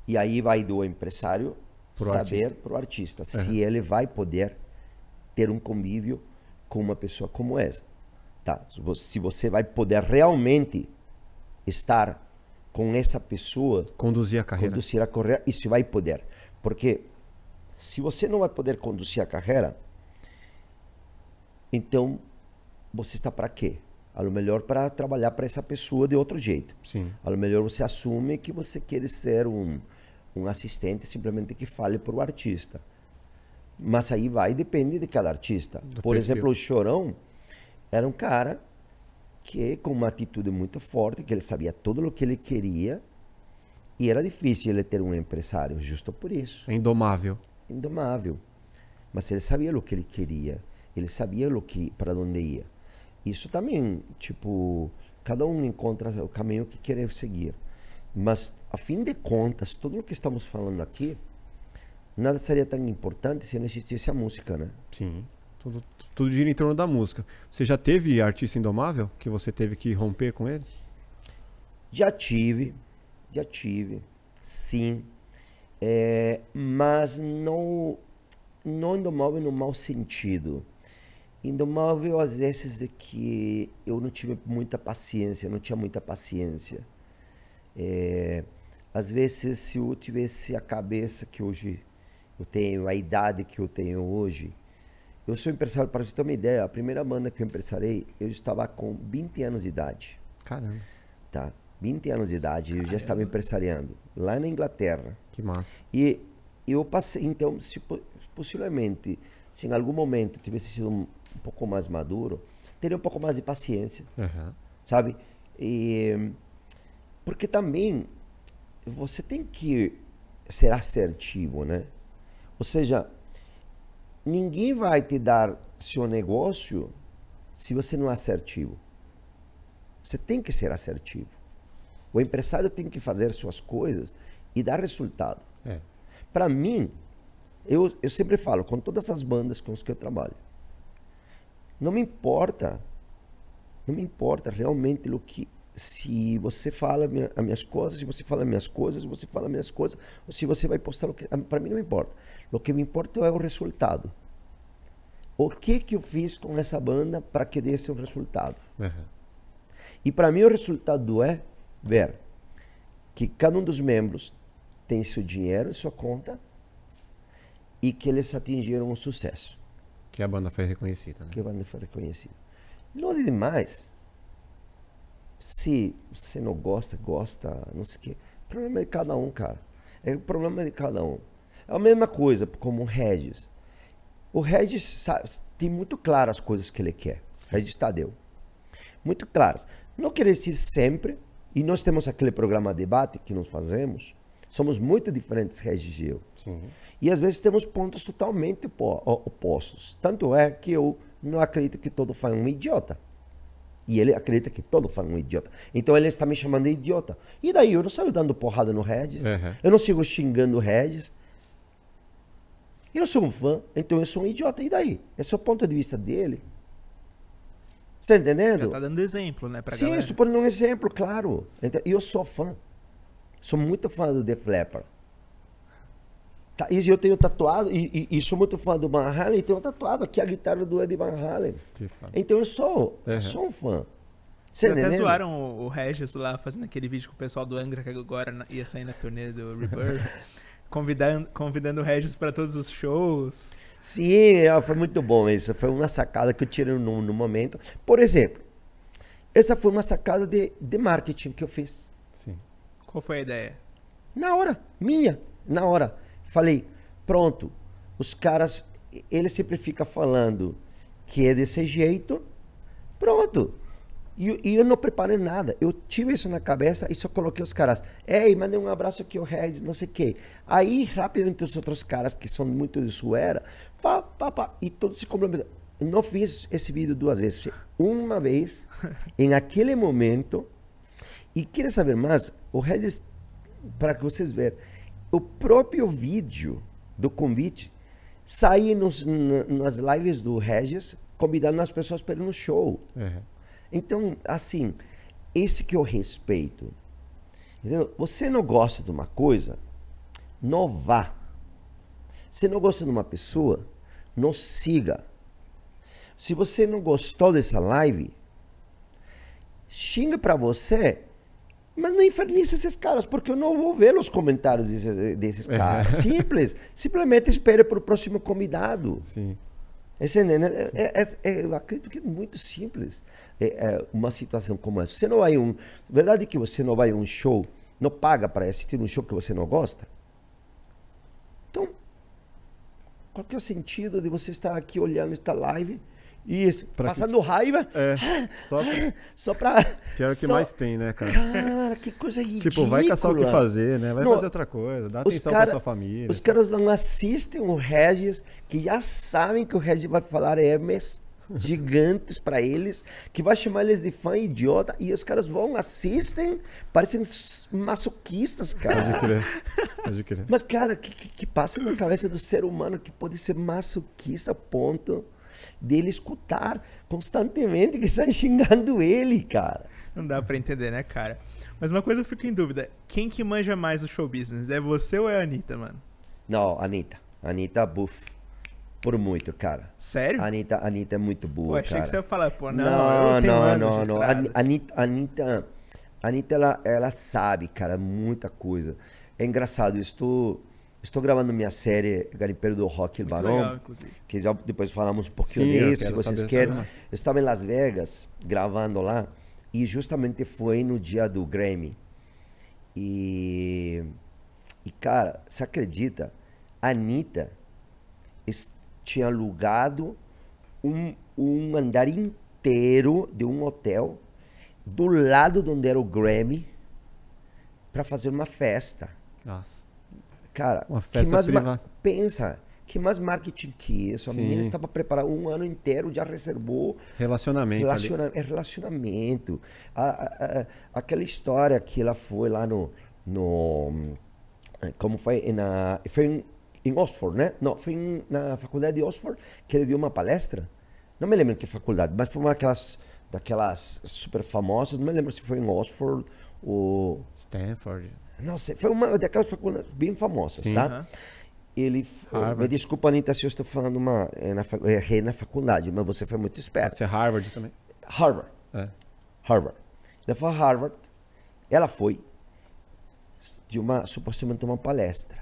e aí vai do empresário pro saber para o artista uhum. se ele vai poder ter um convívio com uma pessoa como essa. Tá? Se você vai poder realmente estar com essa pessoa, conduzir a carreira, conduzir a carreira e se vai poder. Porque se você não vai poder conduzir a carreira, então você está para quê? A lo melhor para trabalhar para essa pessoa de outro jeito. Sim. A lo melhor você assume que você quer ser um, um assistente simplesmente que fale para o artista. Mas aí vai, depende de cada artista. Do Por perfil. exemplo, o Chorão era um cara que com uma atitude muito forte, que ele sabia tudo o que ele queria, e era difícil ele ter um empresário, justo por isso. É indomável. Indomável. Mas ele sabia o que ele queria. Ele sabia o que para onde ia. Isso também, tipo, cada um encontra o caminho que quer seguir. Mas, a fim de contas, tudo o que estamos falando aqui, nada seria tão importante se não existisse a música, né? Sim. Tudo, tudo gira em torno da música. Você já teve artista indomável que você teve que romper com ele? Já tive tive sim, é, mas não, não indomável no mau sentido. Indomável às vezes de é que eu não tive muita paciência, não tinha muita paciência. É, às vezes se eu tivesse a cabeça que hoje eu tenho, a idade que eu tenho hoje, eu sou empresário, para você ter uma ideia, a primeira banda que eu empresarei, eu estava com 20 anos de idade. Caramba. Tá. 20 anos de idade Caramba. eu já estava empresariando lá na Inglaterra. Que massa. E eu passei, então, se, possivelmente, se em algum momento tivesse sido um, um pouco mais maduro, teria um pouco mais de paciência, uhum. sabe? E, porque também você tem que ser assertivo, né? Ou seja, ninguém vai te dar seu negócio se você não é assertivo. Você tem que ser assertivo. O empresário tem que fazer suas coisas e dar resultado. É. Para mim, eu, eu sempre falo com todas as bandas com as que eu trabalho, não me importa, não me importa realmente o que se você fala minha, as minhas coisas, se você fala as minhas coisas, se você fala as minhas coisas, ou se você vai postar o que ah, para mim não me importa. O que me importa é o resultado. O que que eu fiz com essa banda para que desse um resultado? Uhum. E para mim o resultado é ver que cada um dos membros tem seu dinheiro em sua conta e que eles atingiram um sucesso. Que a banda foi reconhecida. Né? Que a banda foi reconhecida. Nada demais. Se você não gosta, gosta, não sei o quê. O problema é de cada um, cara. É o problema de cada um. É a mesma coisa como o Regis. O Regis sabe, tem muito claras as coisas que ele quer. Sim. Regis Tadeu. Muito claras. Não quer dizer sempre e nós temos aquele programa debate que nós fazemos, somos muito diferentes, Regis e eu. Sim. E às vezes temos pontos totalmente opostos. Tanto é que eu não acredito que todo fã é um idiota. E ele acredita que todo fã é um idiota. Então ele está me chamando de idiota. E daí eu não saio dando porrada no Regis, uhum. eu não sigo xingando o Regis. Eu sou um fã, então eu sou um idiota. E daí? Esse é o ponto de vista dele. Você tá entendendo? Já tá dando exemplo, né? Pra Sim, galera. estou dando um exemplo, claro. Então, e eu sou fã. Sou muito fã do The Flapper. Tá, e eu tenho tatuado, e, e, e, sou muito fã do Van Halen, e tenho tatuado aqui a guitarra do Eddie Van Halen. Então eu sou, uhum. sou um fã. Você até lembra? zoaram o, o, Regis lá, fazendo aquele vídeo com o pessoal do Angra, que agora ia sair na turnê do Rebirth, convidando, convidando o Regis para todos os shows. Sim, foi muito bom isso. Foi uma sacada que eu tirei no, no momento. Por exemplo, essa foi uma sacada de, de marketing que eu fiz. Sim. Qual foi a ideia? Na hora, minha, na hora. Falei, pronto, os caras, ele sempre fica falando que é desse jeito, pronto. E, e, eu não preparei nada. Eu tive isso na cabeça e só coloquei os caras. Ei, mandei um abraço aqui ao Regis, não sei o quê. Aí, rapidamente, os outros caras que são muito de suera, pá, pá, pá, e todos se comprometendo Não fiz esse vídeo duas vezes. Uma vez, em aquele momento. E queria saber mais, o Regis, para que vocês vejam, o próprio vídeo do convite saía nos, nas lives do Regis, convidando as pessoas para ir no show. Uhum. Então, assim, esse que eu respeito. Entendeu? Você não gosta de uma coisa, não vá. Você não gosta de uma pessoa, não siga. Se você não gostou dessa live, xinga para você, mas não infernice esses caras, porque eu não vou ver os comentários desses, desses é. caras. Simples. Simplesmente espere para o próximo convidado. Sim. É, é, é, eu é, é acredito que é muito simples é, é, uma situação como essa. Você não vai um. Verdade que você não vai um show, não paga para assistir um show que você não gosta? Então, qual que é o sentido de você estar aqui olhando esta live? Isso, pra passando que... raiva. É, só, só pra. Que é o que só... mais tem, né, cara? Cara, que coisa ridícula. Tipo, vai caçar o que fazer, né? Vai Não, fazer outra coisa, dá atenção cara, pra sua família. Os caras não assistem o Regis, que já sabem que o Regis vai falar Hermes gigantes para eles, que vai chamar eles de fã idiota, e os caras vão, assistem, parecem masoquistas, cara. Pode crer. Pode crer. Mas, cara, que, que, que passa na cabeça do ser humano que pode ser masoquista ponto dele escutar constantemente que estão xingando ele, cara. Não dá para entender, né, cara? Mas uma coisa eu fico em dúvida: quem que manja mais o show business? É você ou é a Anitta, mano? Não, Anitta. Anitta buff. Por muito, cara. Sério? Anitta, Anitta é muito boa, eu achei cara. que você ia falar, pô, não, não, não, não, não. Anitta, Anitta, Anitta ela, ela sabe, cara, muita coisa. É engraçado, eu estou Estou gravando minha série Garimpeiro do Rock Muito Barão, legal, que já depois falamos um pouquinho Sim, disso, se vocês querem. Eu estava em Las Vegas gravando lá e justamente foi no dia do Grammy. E, e cara, você acredita? A Anitta tinha alugado um, um andar inteiro de um hotel do lado de onde era o Grammy para fazer uma festa. Nossa. Cara, uma festa que mais Pensa, que mais marketing que isso? A Sim. menina estava preparada um ano inteiro, já reservou. Relacionamento. Relaciona ali. É relacionamento. A, a, a, aquela história que ela foi lá no. no como foi? Na, foi em, em Oxford, né? Não, foi em, na faculdade de Oxford que ele deu uma palestra. Não me lembro que faculdade, mas foi uma daquelas, daquelas super famosas. Não me lembro se foi em Oxford ou. Stanford. Nossa, foi uma daquelas faculdades bem famosas, Sim, tá? Uh -huh. Ele, Harvard. me desculpa, Anitta, se eu estou falando uma, é, na, errei na faculdade, mas você foi muito esperto. Você é Harvard também? Harvard. É. Harvard. Ela foi Harvard. Ela foi de uma, supostamente, uma palestra.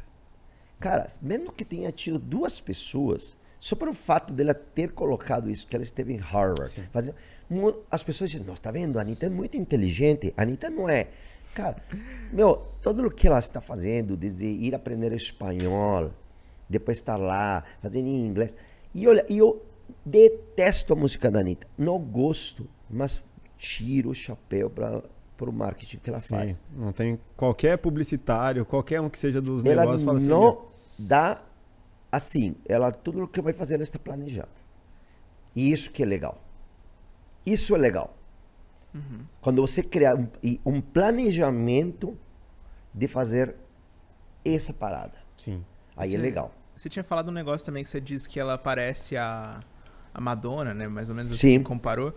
Cara, mesmo que tenha tido duas pessoas, só pelo fato dela ter colocado isso, que ela esteve em Harvard, fazendo, as pessoas dizem, não, tá vendo, a Anitta é muito inteligente, a Anitta não é Cara, meu, tudo o que ela está fazendo, dizer ir aprender espanhol, depois estar tá lá, fazendo em inglês. E olha, eu detesto a música da Anitta. Não gosto, mas tiro o chapéu para o marketing que ela Sim, faz. Não tem qualquer publicitário, qualquer um que seja dos ela negócios, fala assim. Não dá assim, ela tudo o que vai fazer ela está planejado. E isso que é legal. Isso é legal. Uhum. Quando você cria um, um, planejamento de fazer essa parada. Sim. Aí é você, é legal. Você tinha falado um negócio também que você disse que ela parece a, a Madonna, né? Mais ou menos assim, Sim. comparou.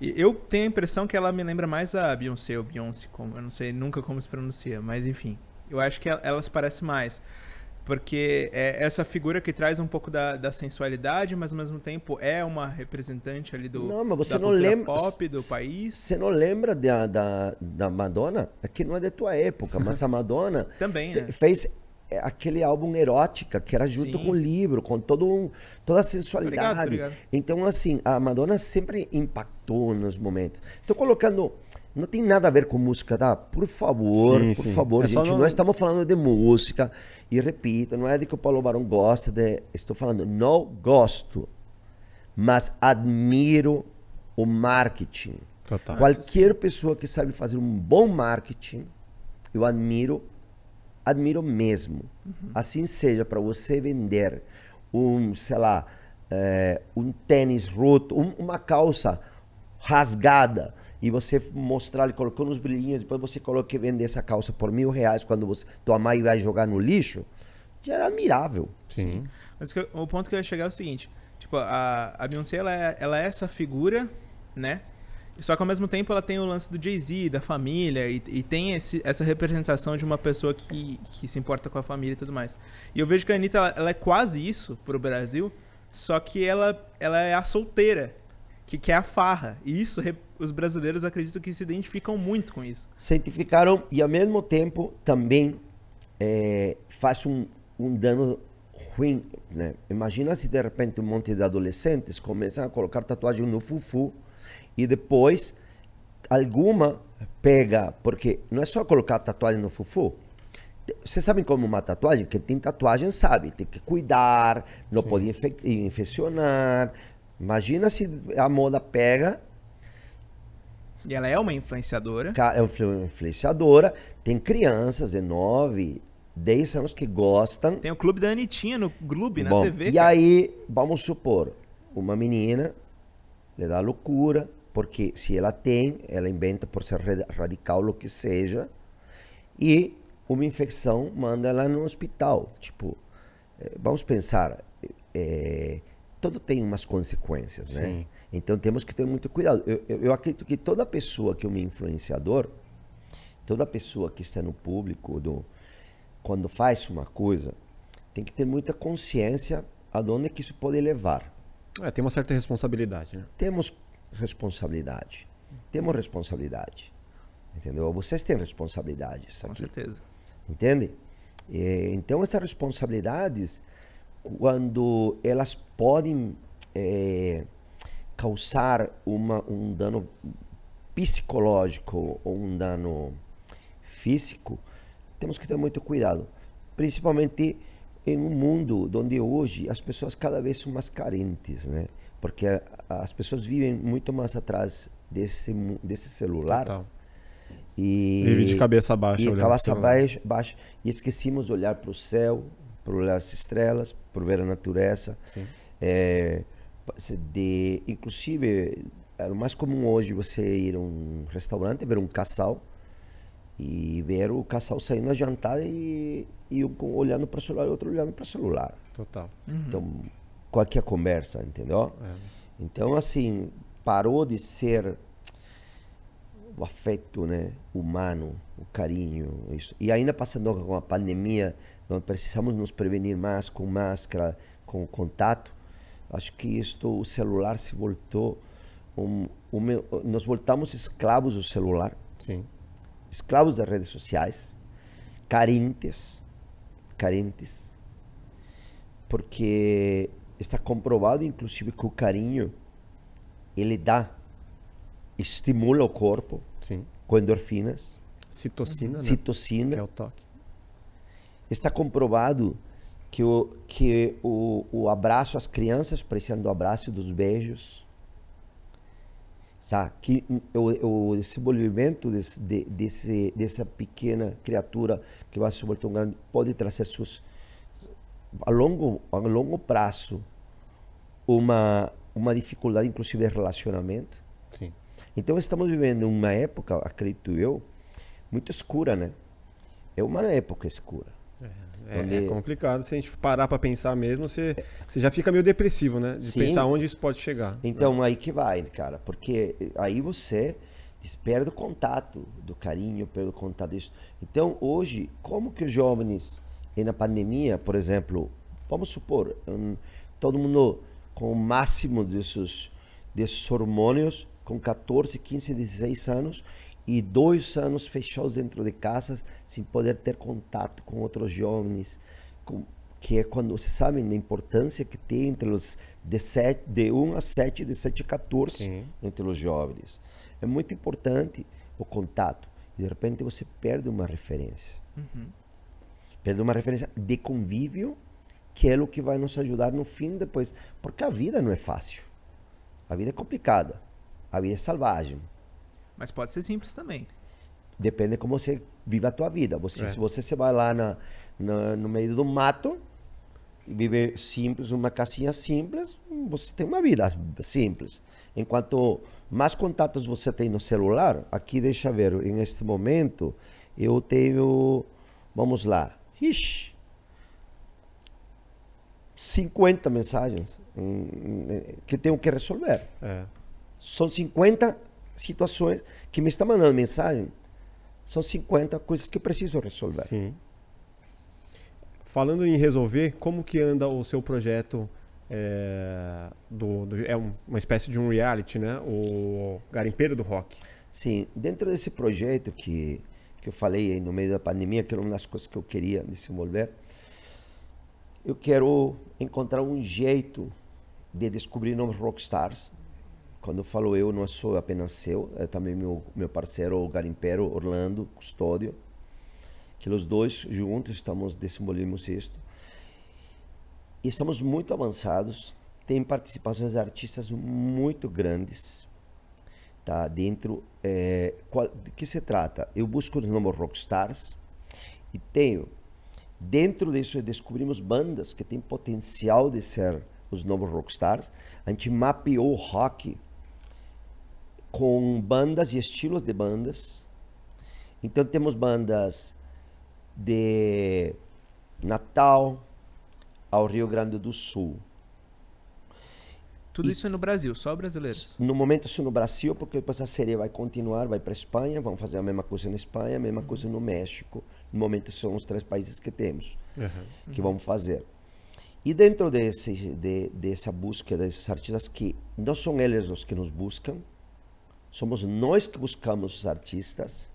E eu tenho a impressão que ela me lembra mais a Beyoncé ou Beyoncé, como, eu não sei nunca como se pronuncia, mas enfim. Eu acho que elas parecem mais porque é essa figura que traz um pouco da, da, sensualidade, mas ao mesmo tempo é uma representante ali do não, mas você não lembra, pop do país. Você não lembra da, da, da Madonna? Aqui é não é da tua época, mas a Madonna também né? fez é, aquele álbum erótica que era junto Sim. com o livro, com todo um, toda a sensualidade. Obrigado, obrigado. Então assim, a Madonna sempre impactou nos momentos. Estou colocando não tem nada a ver com música, tá? Por favor, sim, por sim. favor, é gente. Não... Nós estamos falando de música. E repito, não é de que o Paulo Barão gosta de. Estou falando, não gosto. Mas admiro o marketing. Total. Qualquer pessoa que sabe fazer um bom marketing, eu admiro, admiro mesmo. Uhum. Assim seja, para você vender um, sei lá, é, um tênis roto, um, uma calça rasgada e você mostrar, ele colocou nos brilhinhos, depois você coloca que vender essa calça por mil reais quando você, tua mãe vai jogar no lixo, já é admirável. Sim. Sim. Mas que, o ponto que eu ia chegar é o seguinte, tipo, a, a Beyoncé, ela é, ela é essa figura, né? Só que ao mesmo tempo ela tem o lance do Jay-Z, da família, e, e tem esse, essa representação de uma pessoa que, que se importa com a família e tudo mais. E eu vejo que a Anitta, ela, ela é quase isso pro Brasil, só que ela, ela é a solteira, que quer é a farra. E isso representa os brasileiros acredito que se identificam muito com isso. Se identificaram e ao mesmo tempo também é, faz um, um dano ruim, né? Imagina se de repente um monte de adolescentes começam a colocar tatuagem no fufu e depois alguma pega, porque não é só colocar tatuagem no fufu. Vocês sabem como uma tatuagem? Quem tem tatuagem sabe, tem que cuidar, não Sim. pode infec infeccionar. Imagina se a moda pega e ela é uma influenciadora. É uma influenciadora. Tem crianças de 9, 10 anos que gostam. Tem o clube da Anitinha no clube, Bom, na TV. E cara. É aí, vamos supor, uma menina lhe dá loucura, porque se ela tem, ela inventa por ser radical, o que seja, e uma infecção manda ela no hospital. Tipo, eh, vamos pensar, é, tudo tem umas consequências, né? Sim. Então temos que ter muito cuidado. Eu, eu, eu acredito que toda pessoa que é um influenciador, toda pessoa que está no público, do, quando faz uma coisa, tem que ter muita consciência aonde é que isso pode levar. É, tem uma certa responsabilidade. Né? Temos responsabilidade. Temos responsabilidade. Entendeu? Vocês têm responsabilidade. Com aqui. certeza. Entende? E, então, essas responsabilidades, quando elas podem é, causar uma, um dano psicológico ou um dano físico, temos que ter muito cuidado, principalmente em um mundo onde hoje as pessoas cada vez são mais carentes, né? Porque as pessoas vivem muito mais atrás desse desse celular. Total. E vive de cabeça baixa, e cabeça baixo, e esquecemos de olhar para o céu, para olhar as estrelas, para ver a natureza. Sim. É, de inclusive era é mais comum hoje você ir a um restaurante ver um casal e ver o casal saindo a jantar e, e um olhando para o celular e outro olhando para o celular. Total. Uhum. Então, qualquer conversa, entendeu? É. Então, assim, parou de ser o afeto né, humano, o carinho. Isso. E ainda passando com a pandemia, nós precisamos nos prevenir mais com máscara, com contato. Acho que isto, o celular se voltou. Um, nós voltamos escravos do celular. Sim. Escravos das redes sociais. Carentes. Carentes. Porque está comprovado, inclusive, que o carinho ele dá, estimula o corpo Sim. com endorfinas. Citocina, Citocina. Né? Citocina. Que é o toque. Está comprovado que o, que o, o abraço, às crianças precisam do abraço e dos beijos. Tá? Que o, o desenvolvimento desse, desse, dessa pequena criatura que vai se voltar tão grande pode trazer seus, a, longo, a longo prazo uma, uma dificuldade, inclusive, de relacionamento. Sim. Então, estamos vivendo uma época, acredito eu, muito escura, né? É uma época escura. É, onde... é complicado. Se a gente parar para pensar mesmo, você, você já fica meio depressivo, né? De Sim. pensar onde isso pode chegar. Então, né? aí que vai, cara. Porque eh, aí você perde o contato do carinho, perde o contato disso. Então, hoje, como que os jovens, na pandemia, por exemplo, vamos supor, um, todo mundo com o máximo desses, desses hormônios, com 14, 15, 16 anos, e dois anos fechados dentro de casas sem poder ter contato com outros jovens, com, que é quando vocês sabem da importância que tem entre os de, sete, de 1 a 7, de 7 a 14 Sim. entre os jovens. É muito importante o contato. E de repente você perde uma referência. Uhum. Perde uma referência de convívio, que é o que vai nos ajudar no fim depois. Porque a vida não é fácil. A vida é complicada. A vida é selvagem. Mas pode ser simples também. Depende de como você vive a tua vida. Você, é. Se você se vai lá na, na, no meio do mato e viver simples, uma casinha simples, você tem uma vida simples. Enquanto mais contatos você tem no celular, aqui deixa ver, em este momento eu tenho, vamos lá, ixi, 50 mensagens que tenho que resolver. É. São 50 situações que me estão mandando mensagem são 50 coisas que eu preciso resolver. Sim. Falando em resolver, como que anda o seu projeto? É, do, do, é uma espécie de um reality, né? O Garimpeiro do Rock. Sim, dentro desse projeto que, que eu falei aí no meio da pandemia, que era uma das coisas que eu queria desenvolver, eu quero encontrar um jeito de descobrir novos rockstars quando eu falo eu, não sou apenas seu é também meu, meu parceiro, o garimpeiro Orlando Custódio, que os dois juntos estamos desenvolvendo isto. E estamos muito avançados, tem participações de artistas muito grandes, tá? Dentro, é, qual, de que se trata? Eu busco os novos rockstars e tenho, dentro disso descobrimos bandas que têm potencial de ser os novos rockstars. A gente mapeou o rock com bandas e estilos de bandas. Então temos bandas de Natal ao Rio Grande do Sul. Tudo e, isso no Brasil, só brasileiros? No momento só no Brasil, porque depois a série vai continuar, vai para Espanha, vão fazer a mesma coisa na Espanha, a mesma uhum. coisa no México. No momento são os três países que temos, uhum. que vamos fazer. E dentro desse, de, dessa busca desses artistas que não são eles os que nos buscam, Somos nós que buscamos os artistas,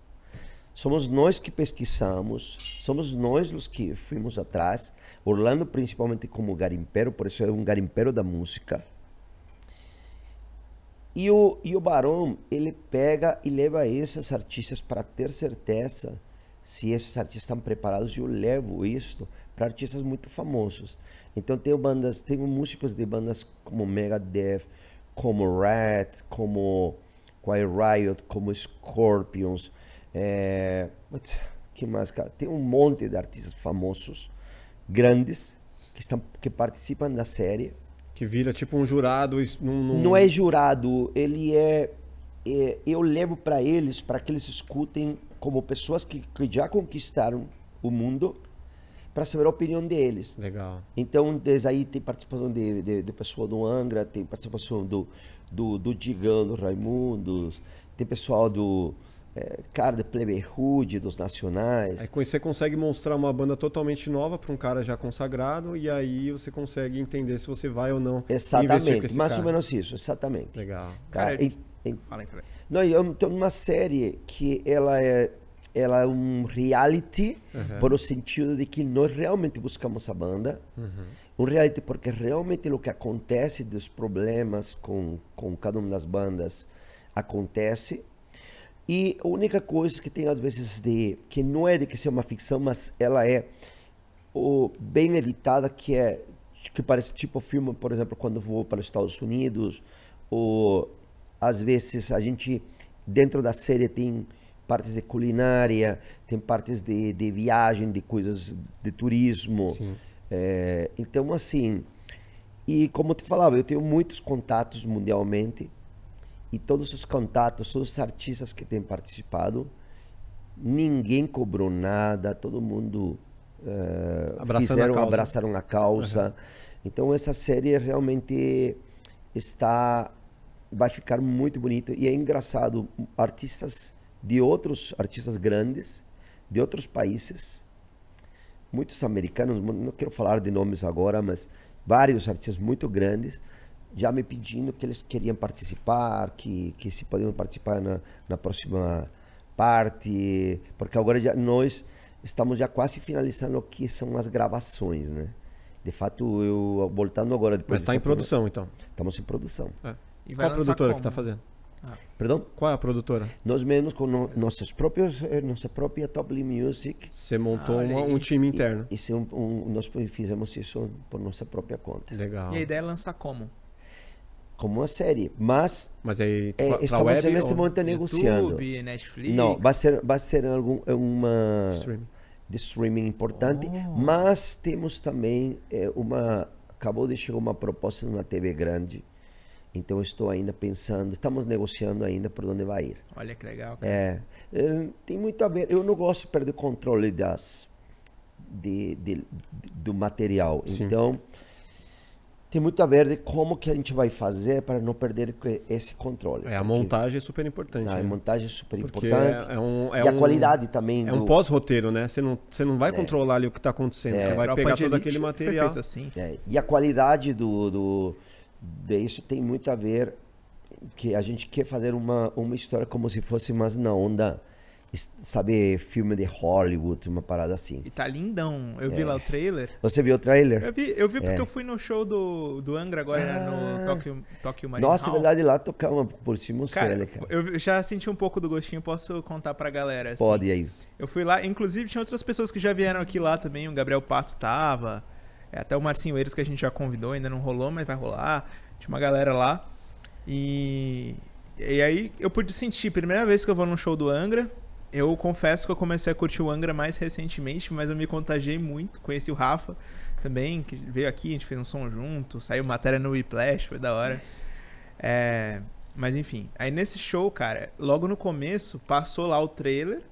somos nós que pesquisamos, somos nós os que fomos atrás. Orlando, principalmente como garimpeiro, por isso é um garimpeiro da música. E o, e o Barão, ele pega e leva esses artistas para ter certeza se esses artistas estão preparados. E eu levo isso para artistas muito famosos. Então, tenho bandas, tenho músicos de bandas como Megadeth, como Rat, como com a Riot, como Scorpions, é, que mais, cara? Tem um monte de artistas famosos, grandes, que, estão, que participam da série. Que vira tipo um jurado. Num, num... Não é jurado, ele é. é eu levo para eles, para que eles escutem como pessoas que, que já conquistaram o mundo, para saber a opinião deles. Legal. Então, desde aí tem participação de, de, de pessoa do Angra, tem participação do, do, do Digão, do Raimundos, tem pessoal do. É, cara do Playboy dos Nacionais. É, você consegue mostrar uma banda totalmente nova para um cara já consagrado e aí você consegue entender se você vai ou não. Exatamente, mais cara. ou menos isso, exatamente. Legal. Cara, cara, é... em... Fala, cara. Não, eu tenho uma série que ela é ela é um reality uhum. por o sentido de que nós realmente buscamos a banda. Uhum um reality porque realmente o que acontece dos problemas com, com cada uma das bandas acontece. E a única coisa que tem às vezes de que não é de que ser uma ficção, mas ela é o bem editada que é que parece tipo filme, por exemplo, quando vou para os Estados Unidos, ou às vezes a gente dentro da série tem partes de culinária, tem partes de, de viagem, de coisas de turismo. Sim é, então, assim, e como eu te falava, eu tenho muitos contatos mundialmente e todos os contatos, todos os artistas que têm participado, ninguém cobrou nada, todo mundo uh, é, abraçaram fizeram, a abraçaram a causa. Uhum. Então essa série realmente está vai ficar muito bonito e é engraçado artistas de outros artistas grandes de outros países muitos americanos, não quero falar de nomes agora, mas vários artistas muito grandes já me pedindo que eles queriam participar, que, que se podiam participar na, na próxima parte, porque agora já, nós estamos já quase finalizando o que são as gravações, né? De fato, eu voltando agora depois. Mas está em produção, então. Estamos em produção. É. E Qual produtora tá como? que está fazendo? Ah. Perdão? Qual é a produtora? Nós mesmos, com no, nossos próprios, eh, nossa própria Top Lee Music. Você montou ah, uma, um time interno. E, e um, um, nós fizemos isso por nossa própria conta. Legal. E a ideia é lançar como? Como uma série, mas, mas aí, é, estamos web, nesse momento YouTube, negociando. Netflix? Não, vai ser, vai ser algum, é uma... Streaming. De streaming importante, oh. mas temos também é, uma... Acabou de chegar uma proposta de uma TV grande então estou ainda pensando, estamos negociando ainda por onde vai ir. Olha que legal. Cara. É, eh, tem muito a ver. Eu não gosto de perder controle das de, de do material. Sim. Então tem muito a ver de como que a gente vai fazer para não perder esse controle. É, a montagem é super importante. Não, né? A montagem é super importante. É, é um, é e a um, qualidade também. É do... um pós-roteiro, né? Você não, você não vai é. controlar ali o que está acontecendo. É. Você vai pegar todo aquele material. Perfeito, assim. É, e a qualidade do, do isso tem muito a ver que a gente quer fazer uma, uma história como se fosse mais na onda, sabe, filme de Hollywood, uma parada assim. E tá lindão. Eu é. vi lá o trailer. Você viu o trailer? Eu vi, eu vi porque é. eu fui no show do, do Angra agora ah. no Tóquio, Tóquio Marine Nossa, é Hall. verdade, lá tocava por cima Cara, cara. Eu já senti um pouco do gostinho, posso contar pra galera. Assim. Pode aí. Eu fui lá, inclusive tinha outras pessoas que já vieram aqui lá também, o Gabriel Pato tava... É até o Marcinho Eiros que a gente já convidou, ainda não rolou, mas vai rolar. Tinha uma galera lá. E, e aí eu pude sentir, primeira vez que eu vou num show do Angra. Eu confesso que eu comecei a curtir o Angra mais recentemente, mas eu me contagiei muito. Conheci o Rafa também, que veio aqui, a gente fez um som junto, saiu matéria no Whiplash, foi da hora. É, mas enfim, aí nesse show, cara, logo no começo, passou lá o trailer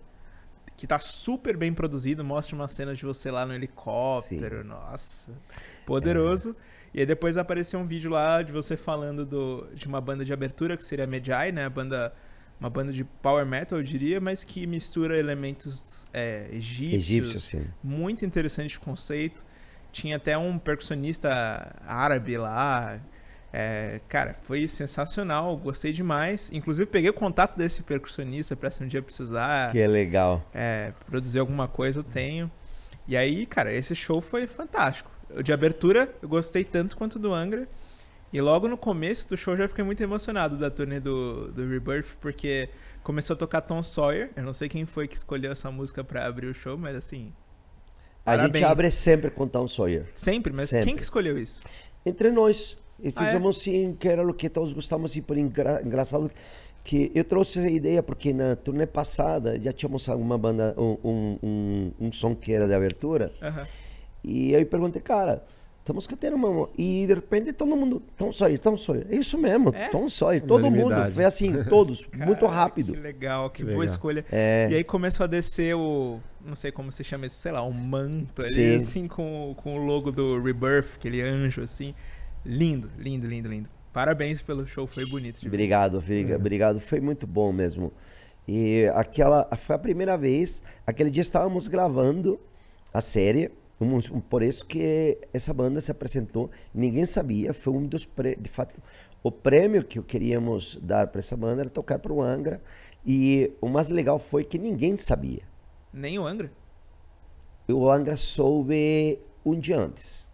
que tá super bem produzido, mostra uma cena de você lá no helicóptero, Sim. nossa, poderoso. É. E aí depois apareceu um vídeo lá de você falando do, de uma banda de abertura, que seria Medjai, né, banda, uma banda de power metal, eu diria, mas que mistura elementos é, egípcios, Egípcio, muito interessante o conceito. Tinha até um percussionista árabe lá, é, cara, foi sensacional, gostei demais. Inclusive, peguei o contato desse percussionista para se um dia precisar. Que é legal. É, produzir alguma coisa, eu tenho. E aí, cara, esse show foi fantástico. De abertura, eu gostei tanto quanto do Angra. E logo no começo do show, eu já fiquei muito emocionado da turnê do, do Rebirth, porque começou a tocar Tom Sawyer. Eu não sei quem foi que escolheu essa música para abrir o show, mas assim. A parabéns. gente abre sempre com Tom Sawyer. Sempre? Mas sempre. quem que escolheu isso? Entre nós. E ah, fizemos ah, é? sim, que era o que todos gostamos, por engra... engraçado que eu trouxe essa ideia porque na turnê passada já tínhamos uma banda, um, um, um, som que era de abertura. E aí eu perguntei, cara, estamos cantando uma. E de repente todo mundo, tão só, tão só. É isso mesmo, é? tão só. Todo mundo, foi assim, todos, cara, muito rápido. Que legal, que, que boa legal. escolha. É... E aí começou a descer o. Não sei como se chama isso, sei lá, um manto ali, Sim. assim, com, com o logo do Rebirth, aquele anjo, assim. Lindo, lindo, lindo, lindo. Parabéns pelo show, foi bonito. Obrigado, uhum. obrigado, obrigado, foi muito bom mesmo. E aquela foi a primeira vez, aquele dia estávamos gravando a série, por isso que essa banda se apresentou, ninguém sabia, foi um dos pré, de fato o prêmio que queríamos dar para essa banda era tocar para o Angra e o mais legal foi que ninguém sabia. Nem o Angra. O Angra soube um dia antes.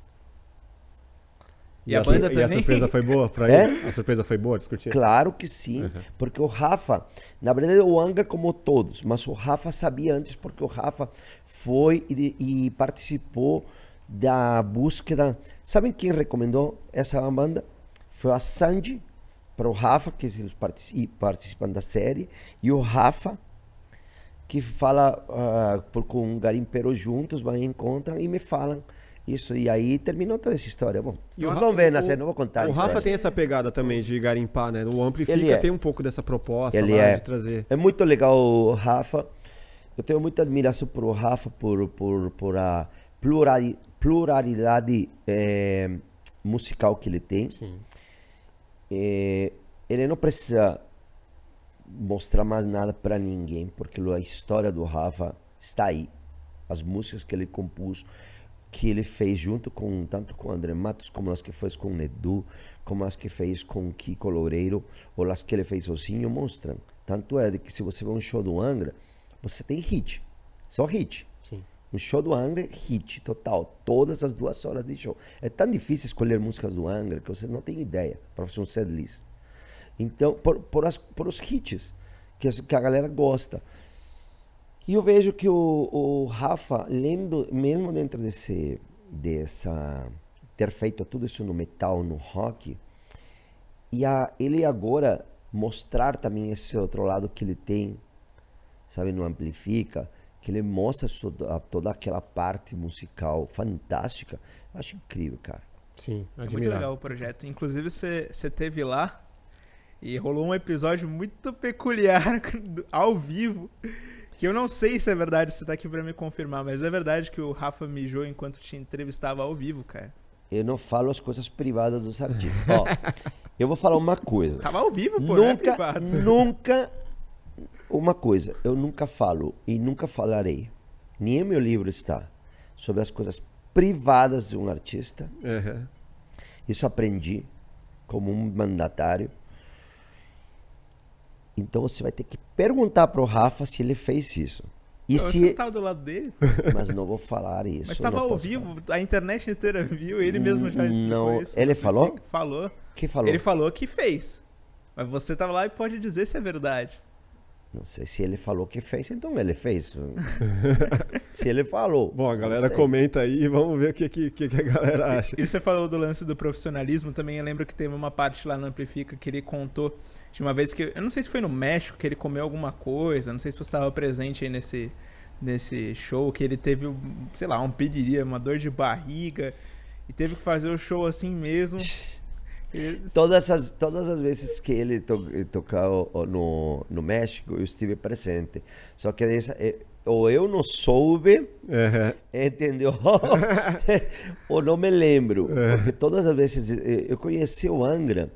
E, e a, banda também. E a surpresa foi boa pra é? ele? A surpresa foi boa discutir? Claro que sim, uhum. porque o Rafa, na verdade o Angra como todos, mas o Rafa sabia antes porque o Rafa foi e, e participou da búsqueda. Sabem quem recomendou essa banda? Foi a Sandy para o Rafa, que eles participam da série, e o Rafa, que fala uh, por, com um garimpeiro juntos, vai encontram e me falam isso, e aí terminou toda essa história. Bom, e vocês vão ver, né? O, não vou contar. O Rafa tem essa pegada também de garimpar, né? O Amplifica é. tem um pouco dessa proposta Ele lá, é. de trazer. É muito legal o Rafa. Eu tenho muita admiração o Rafa, por, por, por a pluralidade, pluralidade eh, é, musical que ele tem. Eh, ele não precisa mostrar mais nada para ninguém, porque a história do Rafa está aí. As músicas que ele compôs que ele fez junto com tanto com André Matos como as que fez com Edu, como as que fez com Kiko Loureiro, ou as que ele fez sozinho, mostram. Tanto é que se você vê um show do Angra, você tem hit, só hit. Sim. Um show do Angra, hit total, todas as duas horas de show. É tão difícil escolher músicas do Angra que você não tem ideia para fazer um set list. Então, por, por, as, por os hits que, que a galera gosta. E eu vejo que o, o Rafa, lendo, mesmo dentro desse, dessa. ter feito tudo isso no metal, no rock, e a, ele agora mostrar também esse outro lado que ele tem, sabe, no Amplifica, que ele mostra toda, toda aquela parte musical fantástica. Eu acho incrível, cara. Sim, admirável. É muito legal o projeto. Inclusive, você teve lá e rolou um episódio muito peculiar ao vivo que eu não sei se é verdade, você tá aqui pra me confirmar, mas é verdade que o Rafa mijou enquanto te entrevistava ao vivo, cara. Eu não falo as coisas privadas dos artistas. Ó, eu vou falar uma coisa. Tava ao vivo, pô. É nunca, nunca. Uma coisa, eu nunca falo e nunca falarei. Nem meu livro está sobre as coisas privadas de um artista. Uhum. Isso aprendi como um mandatário então você vai ter que perguntar pro Rafa se ele fez isso. E eu se... Você tava tá do lado dele? Mas não vou falar isso. Mas estava ao vivo, falar. a internet inteira viu, ele mesmo já explicou não, isso. Ele falou? Falou. Que falou? Ele falou que fez. Mas você estava lá e pode dizer se é verdade. Não sei se ele falou que fez, então ele fez. se ele falou. Bom, a galera comenta aí e vamos ver o que, que, que a galera acha. E, e você falou do lance do profissionalismo também. Eu lembro que teve uma parte lá no Amplifica que ele contou de uma vez que. Eu não sei se foi no México que ele comeu alguma coisa, não sei se você estava presente aí nesse, nesse show, que ele teve, sei lá, um pediria, uma dor de barriga, e teve que fazer o show assim mesmo. Todas as, todas as vezes que ele to, tocou no, no México, eu estive presente. Só que essa, é, ou eu não soube, uhum. entendeu? ou não me lembro. Uhum. Porque todas as vezes eh, eu conheci o Angra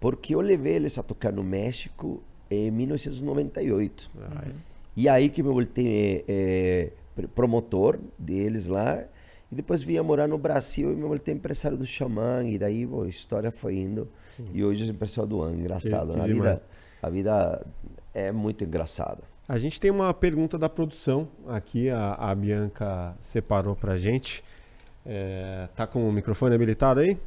porque eu levei eles a tocar no México em 1998. Uhum. E aí que me voltei é, promotor deles lá. E depois vinha morar no Brasil e me voltei empresário do Xamã. E daí a história foi indo. Sim. E hoje sou empresário do An. Engraçado. Que, que a, vida, a vida é muito engraçada. A gente tem uma pergunta da produção aqui. A, a Bianca separou para gente. É, tá com o microfone habilitado aí?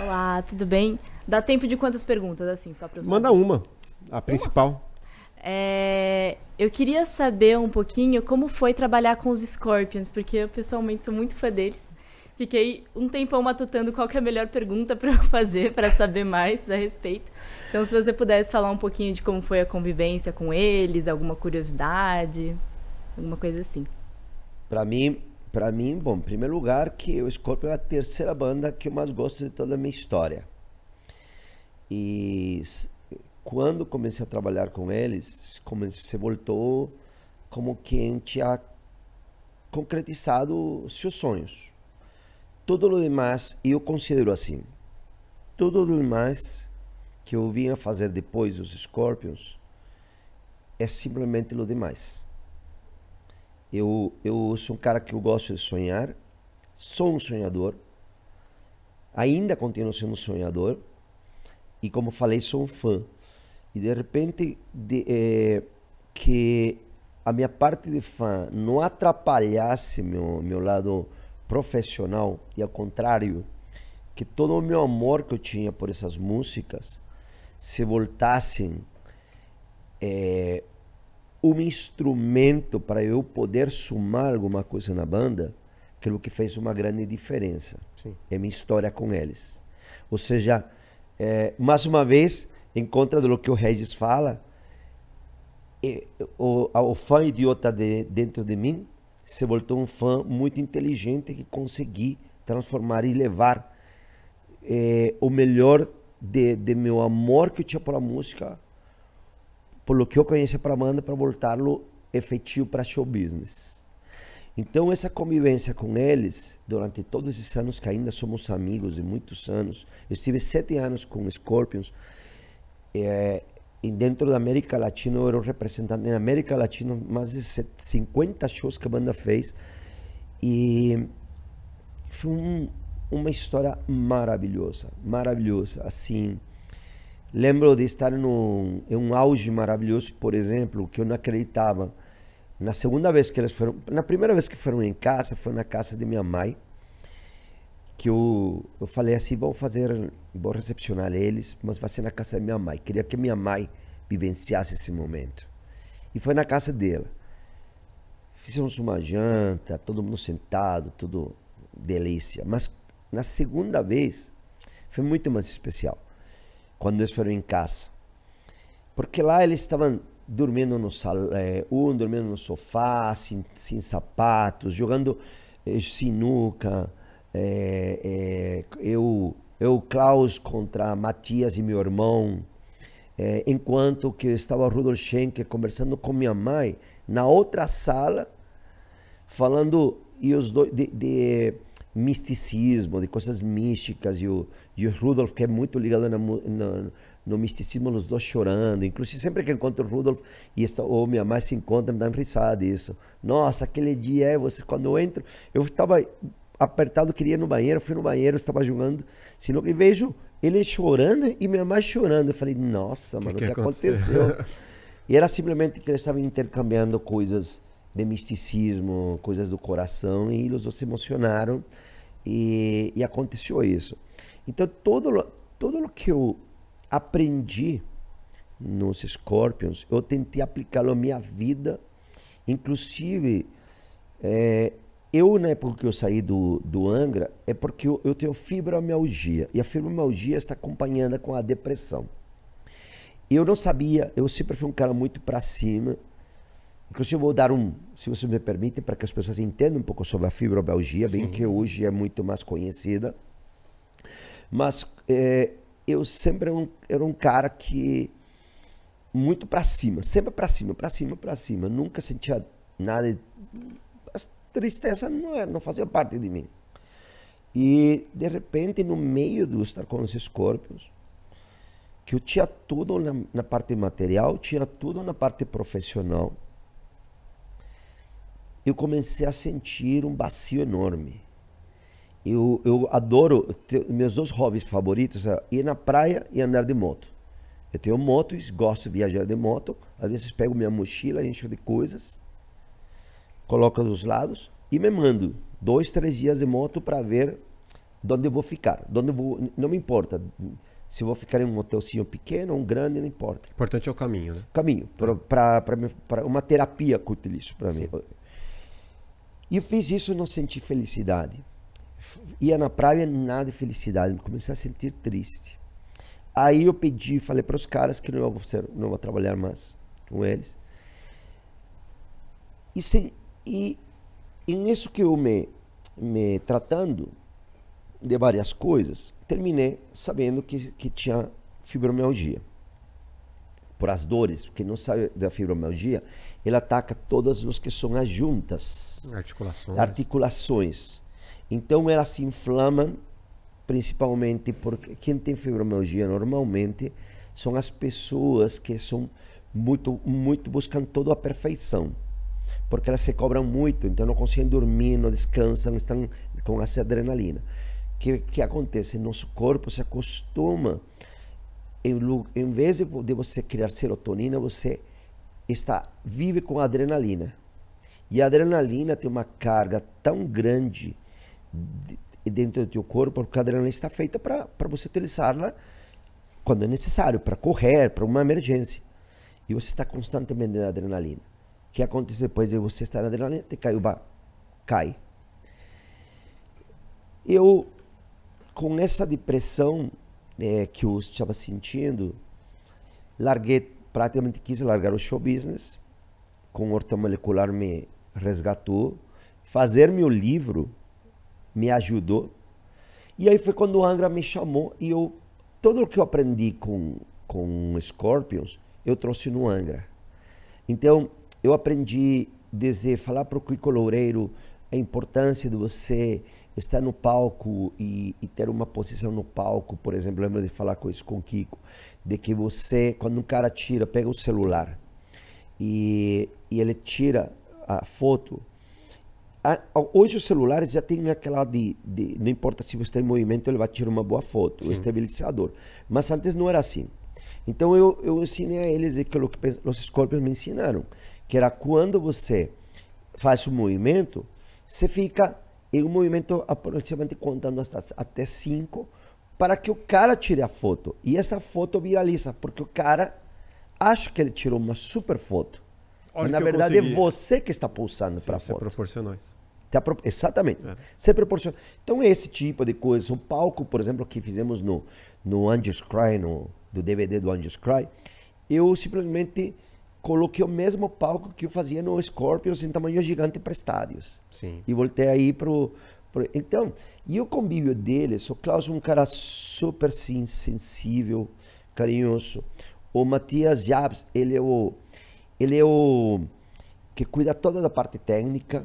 Olá, tudo bem? Dá tempo de quantas perguntas, assim, só pra eu saber? Manda uma, a principal. Uma? É, eu queria saber um pouquinho como foi trabalhar com os Scorpions, porque eu pessoalmente sou muito fã deles. Fiquei um tempão matutando qual é a melhor pergunta para eu fazer para saber mais a respeito. Então, se você pudesse falar um pouquinho de como foi a convivência com eles, alguma curiosidade, alguma coisa assim. Para mim, para mim, bom, em primeiro lugar que o Scorpion é a terceira banda que eu mais gosto de toda a minha história. E quando comecei a trabalhar com eles, como se voltou como quem tinha concretizado seus sonhos. Tudo o demais eu considero assim. Tudo o demais que eu vinha fazer depois dos Scorpions é simplesmente o demais. Eu, eu sou um cara que eu gosto de sonhar, sou um sonhador, ainda continuo sendo um sonhador, e como falei, sou um fã. E de repente, de, é, que a minha parte de fã não atrapalhasse meu, meu lado profissional, e ao contrário, que todo o meu amor que eu tinha por essas músicas se voltassem é, um instrumento para eu poder somar alguma coisa na banda, creio que fez uma grande diferença. Sim. É minha história com eles. Ou seja, é, mais uma vez, em contra do que o Regis fala, o, o fã idiota de, dentro de mim se voltou um fã muito inteligente que consegui transformar e levar é, o melhor de, de, meu amor que eu tinha pela música, pelo que eu conhecia para Amanda, para voltá-lo efetivo para show business. Então, essa convivência com eles, durante todos esses anos que ainda somos amigos de muitos anos, eu estive sete anos com Scorpions, é, e dentro da América Latina eu era o representante na América Latina, mais de 50 shows que a banda fez, e foi um, uma história maravilhosa, maravilhosa, assim... Lembro de estar num, em um auge maravilhoso, por exemplo, que eu não acreditava na segunda vez que eles foram, na primeira vez que foram em casa, foi na casa de minha mãe, que eu, eu falei assim, vou fazer, vou recepcionar eles, mas vai ser na casa de minha mãe. Queria que minha mãe vivenciasse esse momento. E foi na casa dela. Fizemos uma janta, todo mundo sentado, tudo delícia. Mas na segunda vez foi muito mais especial, quando eles foram em casa. Porque lá eles estavam dormindo no sal é, um dormindo no sofá, sem, sem sapatos, jogando é, sinuca. É, eu, eu, Klaus, contra Matias e meu irmão. enquanto que eu estava Rudolf Schenker conversando com minha mãe na outra sala, falando e os dois, de, de misticismo, de coisas místicas. E o, e o Rudolf, que é muito ligado na, na no misticismo, os dois chorando. Inclusive, sempre que encontro o Rudolf e esta, ou minha mãe se encontram, dão risada isso. Nossa, aquele dia, é, quando eu entro, eu estava apertado, queria ir no banheiro, fui no banheiro, estava jogando e vejo ele chorando e minha mãe chorando. Eu falei, nossa, mano, o que, que, que, aconteceu? aconteceu? e era simplesmente que eles estavam intercambiando coisas de misticismo, coisas do coração, e eles se emocionaram e, e aconteceu isso. Então, todo, todo o que eu aprendi nos Scorpions, eu tentei aplicá-lo à minha vida. Inclusive, é, eu, na né, época que eu saí do, do Angra, é porque eu, eu, tenho fibromialgia. E a fibromialgia está acompanhada com a depressão. e Eu não sabia, eu sempre fui um cara muito para cima. Inclusive, eu vou dar um, se você me permite, para que as pessoas entendam um pouco sobre a fibromialgia, Sim. bem que hoje é muito mais conhecida. Mas é, eu sempre era um, era um cara que muito para cima, sempre para cima, para cima, para cima. Nunca sentia nada. De... A tristeza não, era, não fazia parte de mim. E de repente, no meio do estar com os escorpios, que eu tinha tudo na, na parte material, tinha tudo na parte profissional, eu comecei a sentir um vazio enorme. Eu, eu adoro, meus dois hobbies favoritos é ir na praia e andar de moto. Eu tenho motos, gosto de viajar de moto. Às vezes pego minha mochila, encho de coisas, coloco dos lados e me mando dois, três dias de moto para ver onde eu vou ficar. Onde vou, não me importa se vou ficar em um hotelzinho pequeno ou um grande, não importa. O importante é o caminho, né? Caminho. Para uma terapia eu isso para mim. E eu fiz isso e não senti felicidade. Ia na praia, nada de felicidade. Comecei a sentir triste. Aí eu pedi, falei para os caras que não vou, ser, não vou trabalhar mais com eles. E, se, e, e nisso que eu me, me tratando de várias coisas, terminei sabendo que, que tinha fibromialgia. Por as dores, quem não sabe da fibromialgia, ele ataca todas as que são as juntas. Articulações. Articulações. Então ela se inflama principalmente porque quem tem fibromialgia normalmente são as pessoas que são muito muito buscam toda a perfeição porque elas se cobram muito então não conseguem dormir não descansam estão com essa adrenalina que que acontece nosso corpo se acostuma em, em vez de, de você criar serotonina você está vive com adrenalina e a adrenalina tem uma carga tão grande dentro do teu corpo, porque a adrenalina está feita para você utilizá-la quando é necessário, para correr, para uma emergência. E você está constantemente na adrenalina. O que acontece depois de você estar na adrenalina? Te cai o bar. Cai. Eu, com essa depressão é, que eu estava sentindo, larguei, praticamente quis largar o show business. Com o ortomolecular me resgatou. Fazer meu livro me ajudou. E aí foi quando o Angra me chamou e eu, tudo o que eu aprendi com, com Scorpions, eu trouxe no Angra. Então, eu aprendi desde falar para o Cuico Loureiro a importância de você estar no palco e, e, ter uma posição no palco, por exemplo, lembro de falar com isso com o Kiko, de que você, quando um cara tira, pega o celular e, e ele tira a foto, hoje os celulares já tem aquela de, de, Não importa se você está em movimento, ele vai tirar uma boa foto, Sim. o estabilizador. Mas antes não era assim. Então eu, eu ensinei a eles aquilo que os escorpiões me ensinaram, que era quando você faz um movimento, você fica em um movimento aproximadamente contando até cinco para que o cara tire a foto. E essa foto viraliza, porque o cara acha que ele tirou uma super foto. Mas, na verdade, é você que está pulsando para fora. Você proporcionou isso. Tá exatamente. É. Você proporciona. Então, esse tipo de coisa. O palco, por exemplo, que fizemos no, no Angels Cry, no, do DVD do Angels Cry, eu simplesmente coloquei o mesmo palco que eu fazia no Scorpions em tamanho gigante para estádios. Sim. E voltei aí para o. Pro... Então, e o convívio deles, o Klaus é um cara super sim, sensível, carinhoso. O Matias Jabs, ele é o ele é o que cuida toda da parte técnica,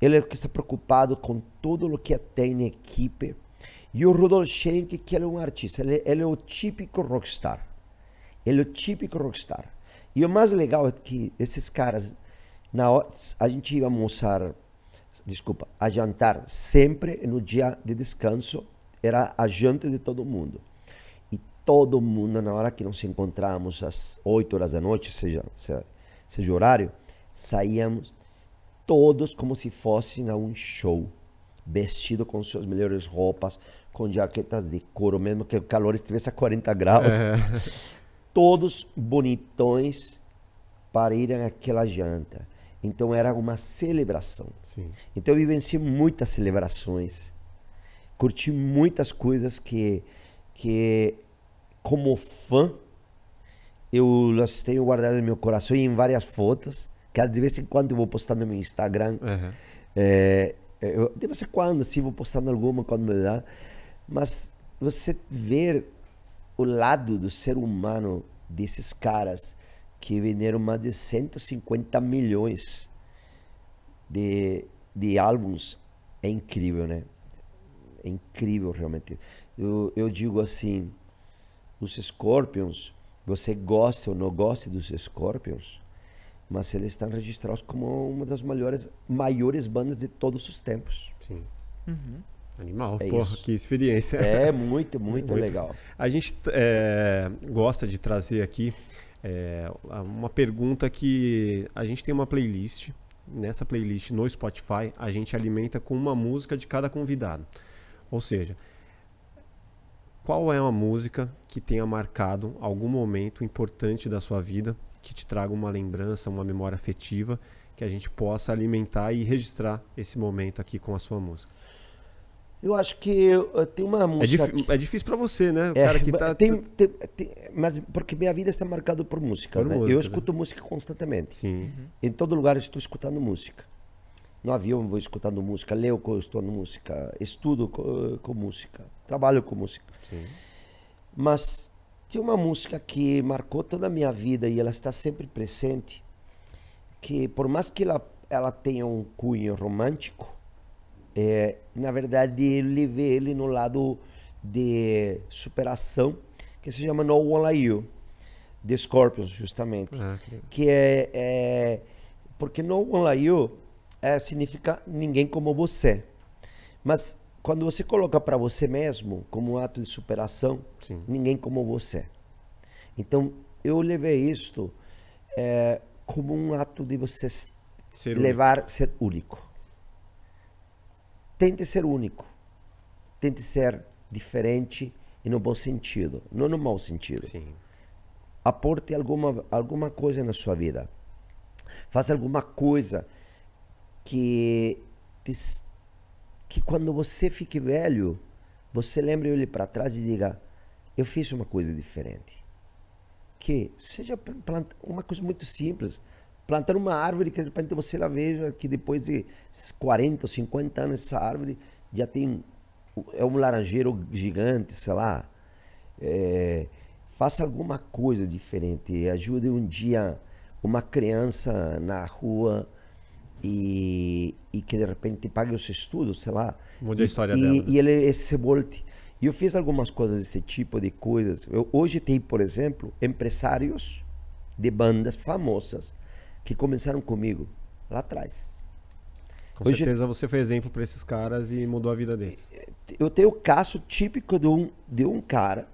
ele é o que está preocupado com tudo o que é tem na equipe. E o Rudolf Schenck, que ele é um artista, ele, ele é o típico rockstar. Ele é o típico rockstar. E o mais legal é que esses caras, na a gente ia almoçar, desculpa, a jantar sempre no dia de descanso, era a janta de todo mundo todo mundo, na hora que nos encontrávamos às 8 horas da noite, seja, seja, seja horário, saíamos todos como se fossem a um show, vestido com suas melhores roupas, com jaquetas de couro, mesmo que o calor estivesse a 40 graus. É. Todos bonitões para irem àquela janta. Então era uma celebração. Sim. Então eu vivenciei muitas celebrações, curti muitas coisas que, que como fã, eu as tenho guardado no meu coração e em várias fotos, que de vez em quando eu vou postar no meu Instagram. Uhum. É, eu, de vez em quando, sim, vou postando alguma quando me dá. Mas você ver o lado do ser humano desses caras que venderam mais de 150 milhões de, de álbuns é incrível, né? É incrível, realmente. Eu, eu digo assim, os Scorpions, você gosta ou não gosta dos Scorpions, mas eles estão registrados como uma das maiores, maiores bandas de todos os tempos. Sim. Uhum. Animal, é porra, isso. que experiência. É muito, muito, muito. legal. A gente é, gosta de trazer aqui é, uma pergunta que a gente tem uma playlist. Nessa playlist no Spotify, a gente alimenta com uma música de cada convidado. Ou seja, qual é uma música que tenha marcado algum momento importante da sua vida, que te traga uma lembrança, uma memória afetiva, que a gente possa alimentar e registrar esse momento aqui com a sua música? Eu acho que eh, tem uma é música. É, que... é difícil para você, né? O é, cara que tá. Tem, tem, tem, mas porque minha vida está marcada por música. Né? música eu né? escuto né? música constantemente. Sim. Em todo lugar estou escutando música no avião vou escutando música, leio quando estou na música, estudo com, com música, trabalho com música. Sim. Mas tem uma música que marcou toda a minha vida e ela está sempre presente, que por mais que ela, ela tenha um cunho romântico, é, na verdade eu levei ele no lado de superação, que se chama No One Like You, de Scorpions, justamente. Ah, que... que é, é, Porque No One Like You é, significa ninguém como você. Mas quando você coloca para você mesmo como um ato de superação, Sim. ninguém como você. Então eu levei isto é, como um ato de você ser levar único. ser único. Tente ser único. Tente ser diferente e no bom sentido, não no mau sentido. Sim. Aporte alguma alguma coisa na sua vida. Faça alguma coisa que que quando você fique velho, você lembre ele para trás e diga: eu fiz uma coisa diferente. Que seja planta, uma coisa muito simples, plantar uma árvore que de repente você lá veja que depois de 40 ou 50 anos essa árvore já tem é um laranjeiro gigante, sei lá. É, faça alguma coisa diferente, ajude um dia uma criança na rua e, e que de repente pague os estudos, sei lá. Muda a história e, dela. E, né? e ele é se volte. E eu fiz algumas coisas desse tipo de coisas. Eu, hoje tem, por exemplo, empresários de bandas famosas que começaram comigo lá atrás. Com hoje, certeza você foi exemplo para esses caras e mudou a vida deles. É, eu tenho o caso típico de um, de um cara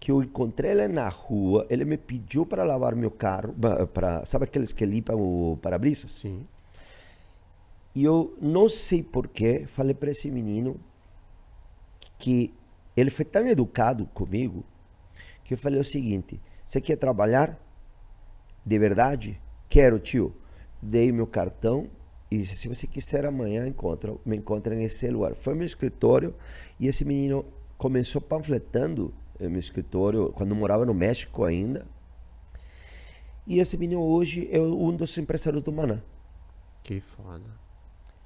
que eu encontrei ele na rua, ele me pediu para lavar meu carro, para sabe aqueles que limpam o para brisa Sim. E eu não sei porquê, falei para esse menino que ele foi tão educado comigo que eu falei o seguinte: você quer trabalhar? De verdade? Quero, tio. Dei meu cartão e disse: se você quiser amanhã, encontra, me encontra nesse lugar. Foi meu escritório e esse menino começou panfletando meu escritório quando morava no México ainda. E esse menino hoje é um dos empresários do Maná. Que foda.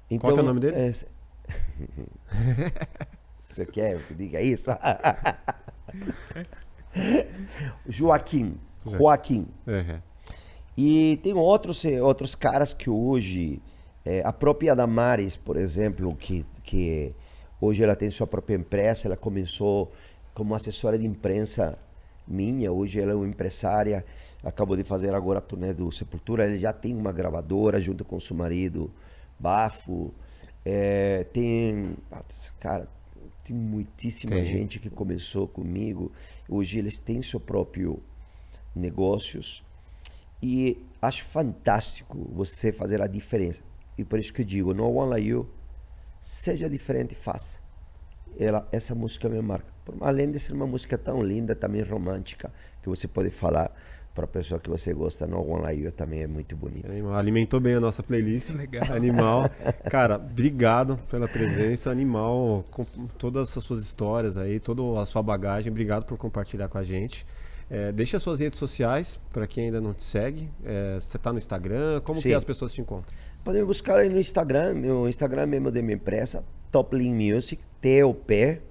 Então, Qual é o então, nome dele? É... Você quer que diga isso? Joaquim. Joaquim. Uhum. E tem outros, eh, outros caras que hoje. É, a própria Damares, por exemplo, que, que hoje ela tem sua própria imprensa, ela começou como assessora de imprensa minha, hoje ela é uma empresária, acabou de fazer agora a turnê do Sepultura, ela já tem uma gravadora junto com o seu marido bafo. É, tem. Cara, tem muitíssima tem. gente que começou comigo. Hoje eles têm seu próprio negócios. E acho fantástico você fazer a diferença. E por isso que eu digo, no One Like You, seja diferente, faça. Ela, essa música é me marca. Por, além de ser uma música tão linda, também romântica, que você pode falar para a pessoa que você gosta, no Laio também é muito bonito. Animal. Alimentou bem a nossa playlist. Legal. Animal. Cara, obrigado pela presença, Animal, com todas as suas histórias aí, toda a sua bagagem. Obrigado por compartilhar com a gente. É, deixa suas redes sociais para quem ainda não te segue. É, você está no Instagram? Como Sim. que as pessoas te encontram? Podem me buscar aí no Instagram. Meu Instagram mesmo é de minha empresa, Toplin Music, T-O-P,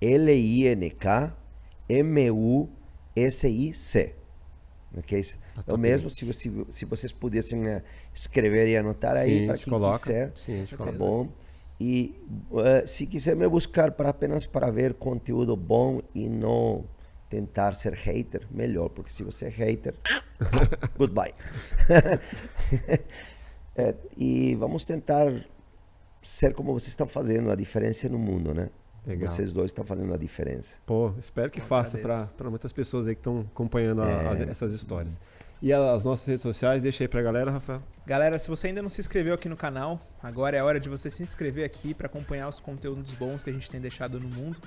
L-I-N-K, M-U-S-I-C. Que é isso. Eu mesmo, se, se, se vocês pudessem eh, escrever e anotar aí, para quem coloca. quiser, Sim, tá coloca. bom? E uh, se quiser me buscar para apenas para ver conteúdo bom e não tentar ser hater, melhor, porque se você é hater, goodbye. é, e vamos tentar ser como vocês estão fazendo, a diferença no mundo, né? Legal. Vocês dois estão fazendo a diferença. Pô, espero que Eu faça para muitas pessoas aí que estão acompanhando é. as, essas histórias. E as nossas redes sociais, deixa aí pra galera, Rafael. Galera, se você ainda não se inscreveu aqui no canal, agora é a hora de você se inscrever aqui para acompanhar os conteúdos bons que a gente tem deixado no mundo.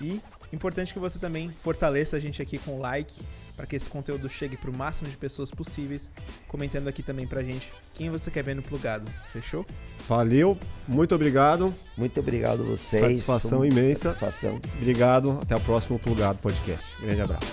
E Importante que você também fortaleça a gente aqui com like, para que esse conteúdo chegue para o máximo de pessoas possíveis, comentando aqui também para a gente quem você quer ver no plugado. Fechou? Valeu, muito obrigado. Muito obrigado a vocês. Satisfação imensa. Satisfação. Obrigado, até o próximo plugado podcast. Grande abraço.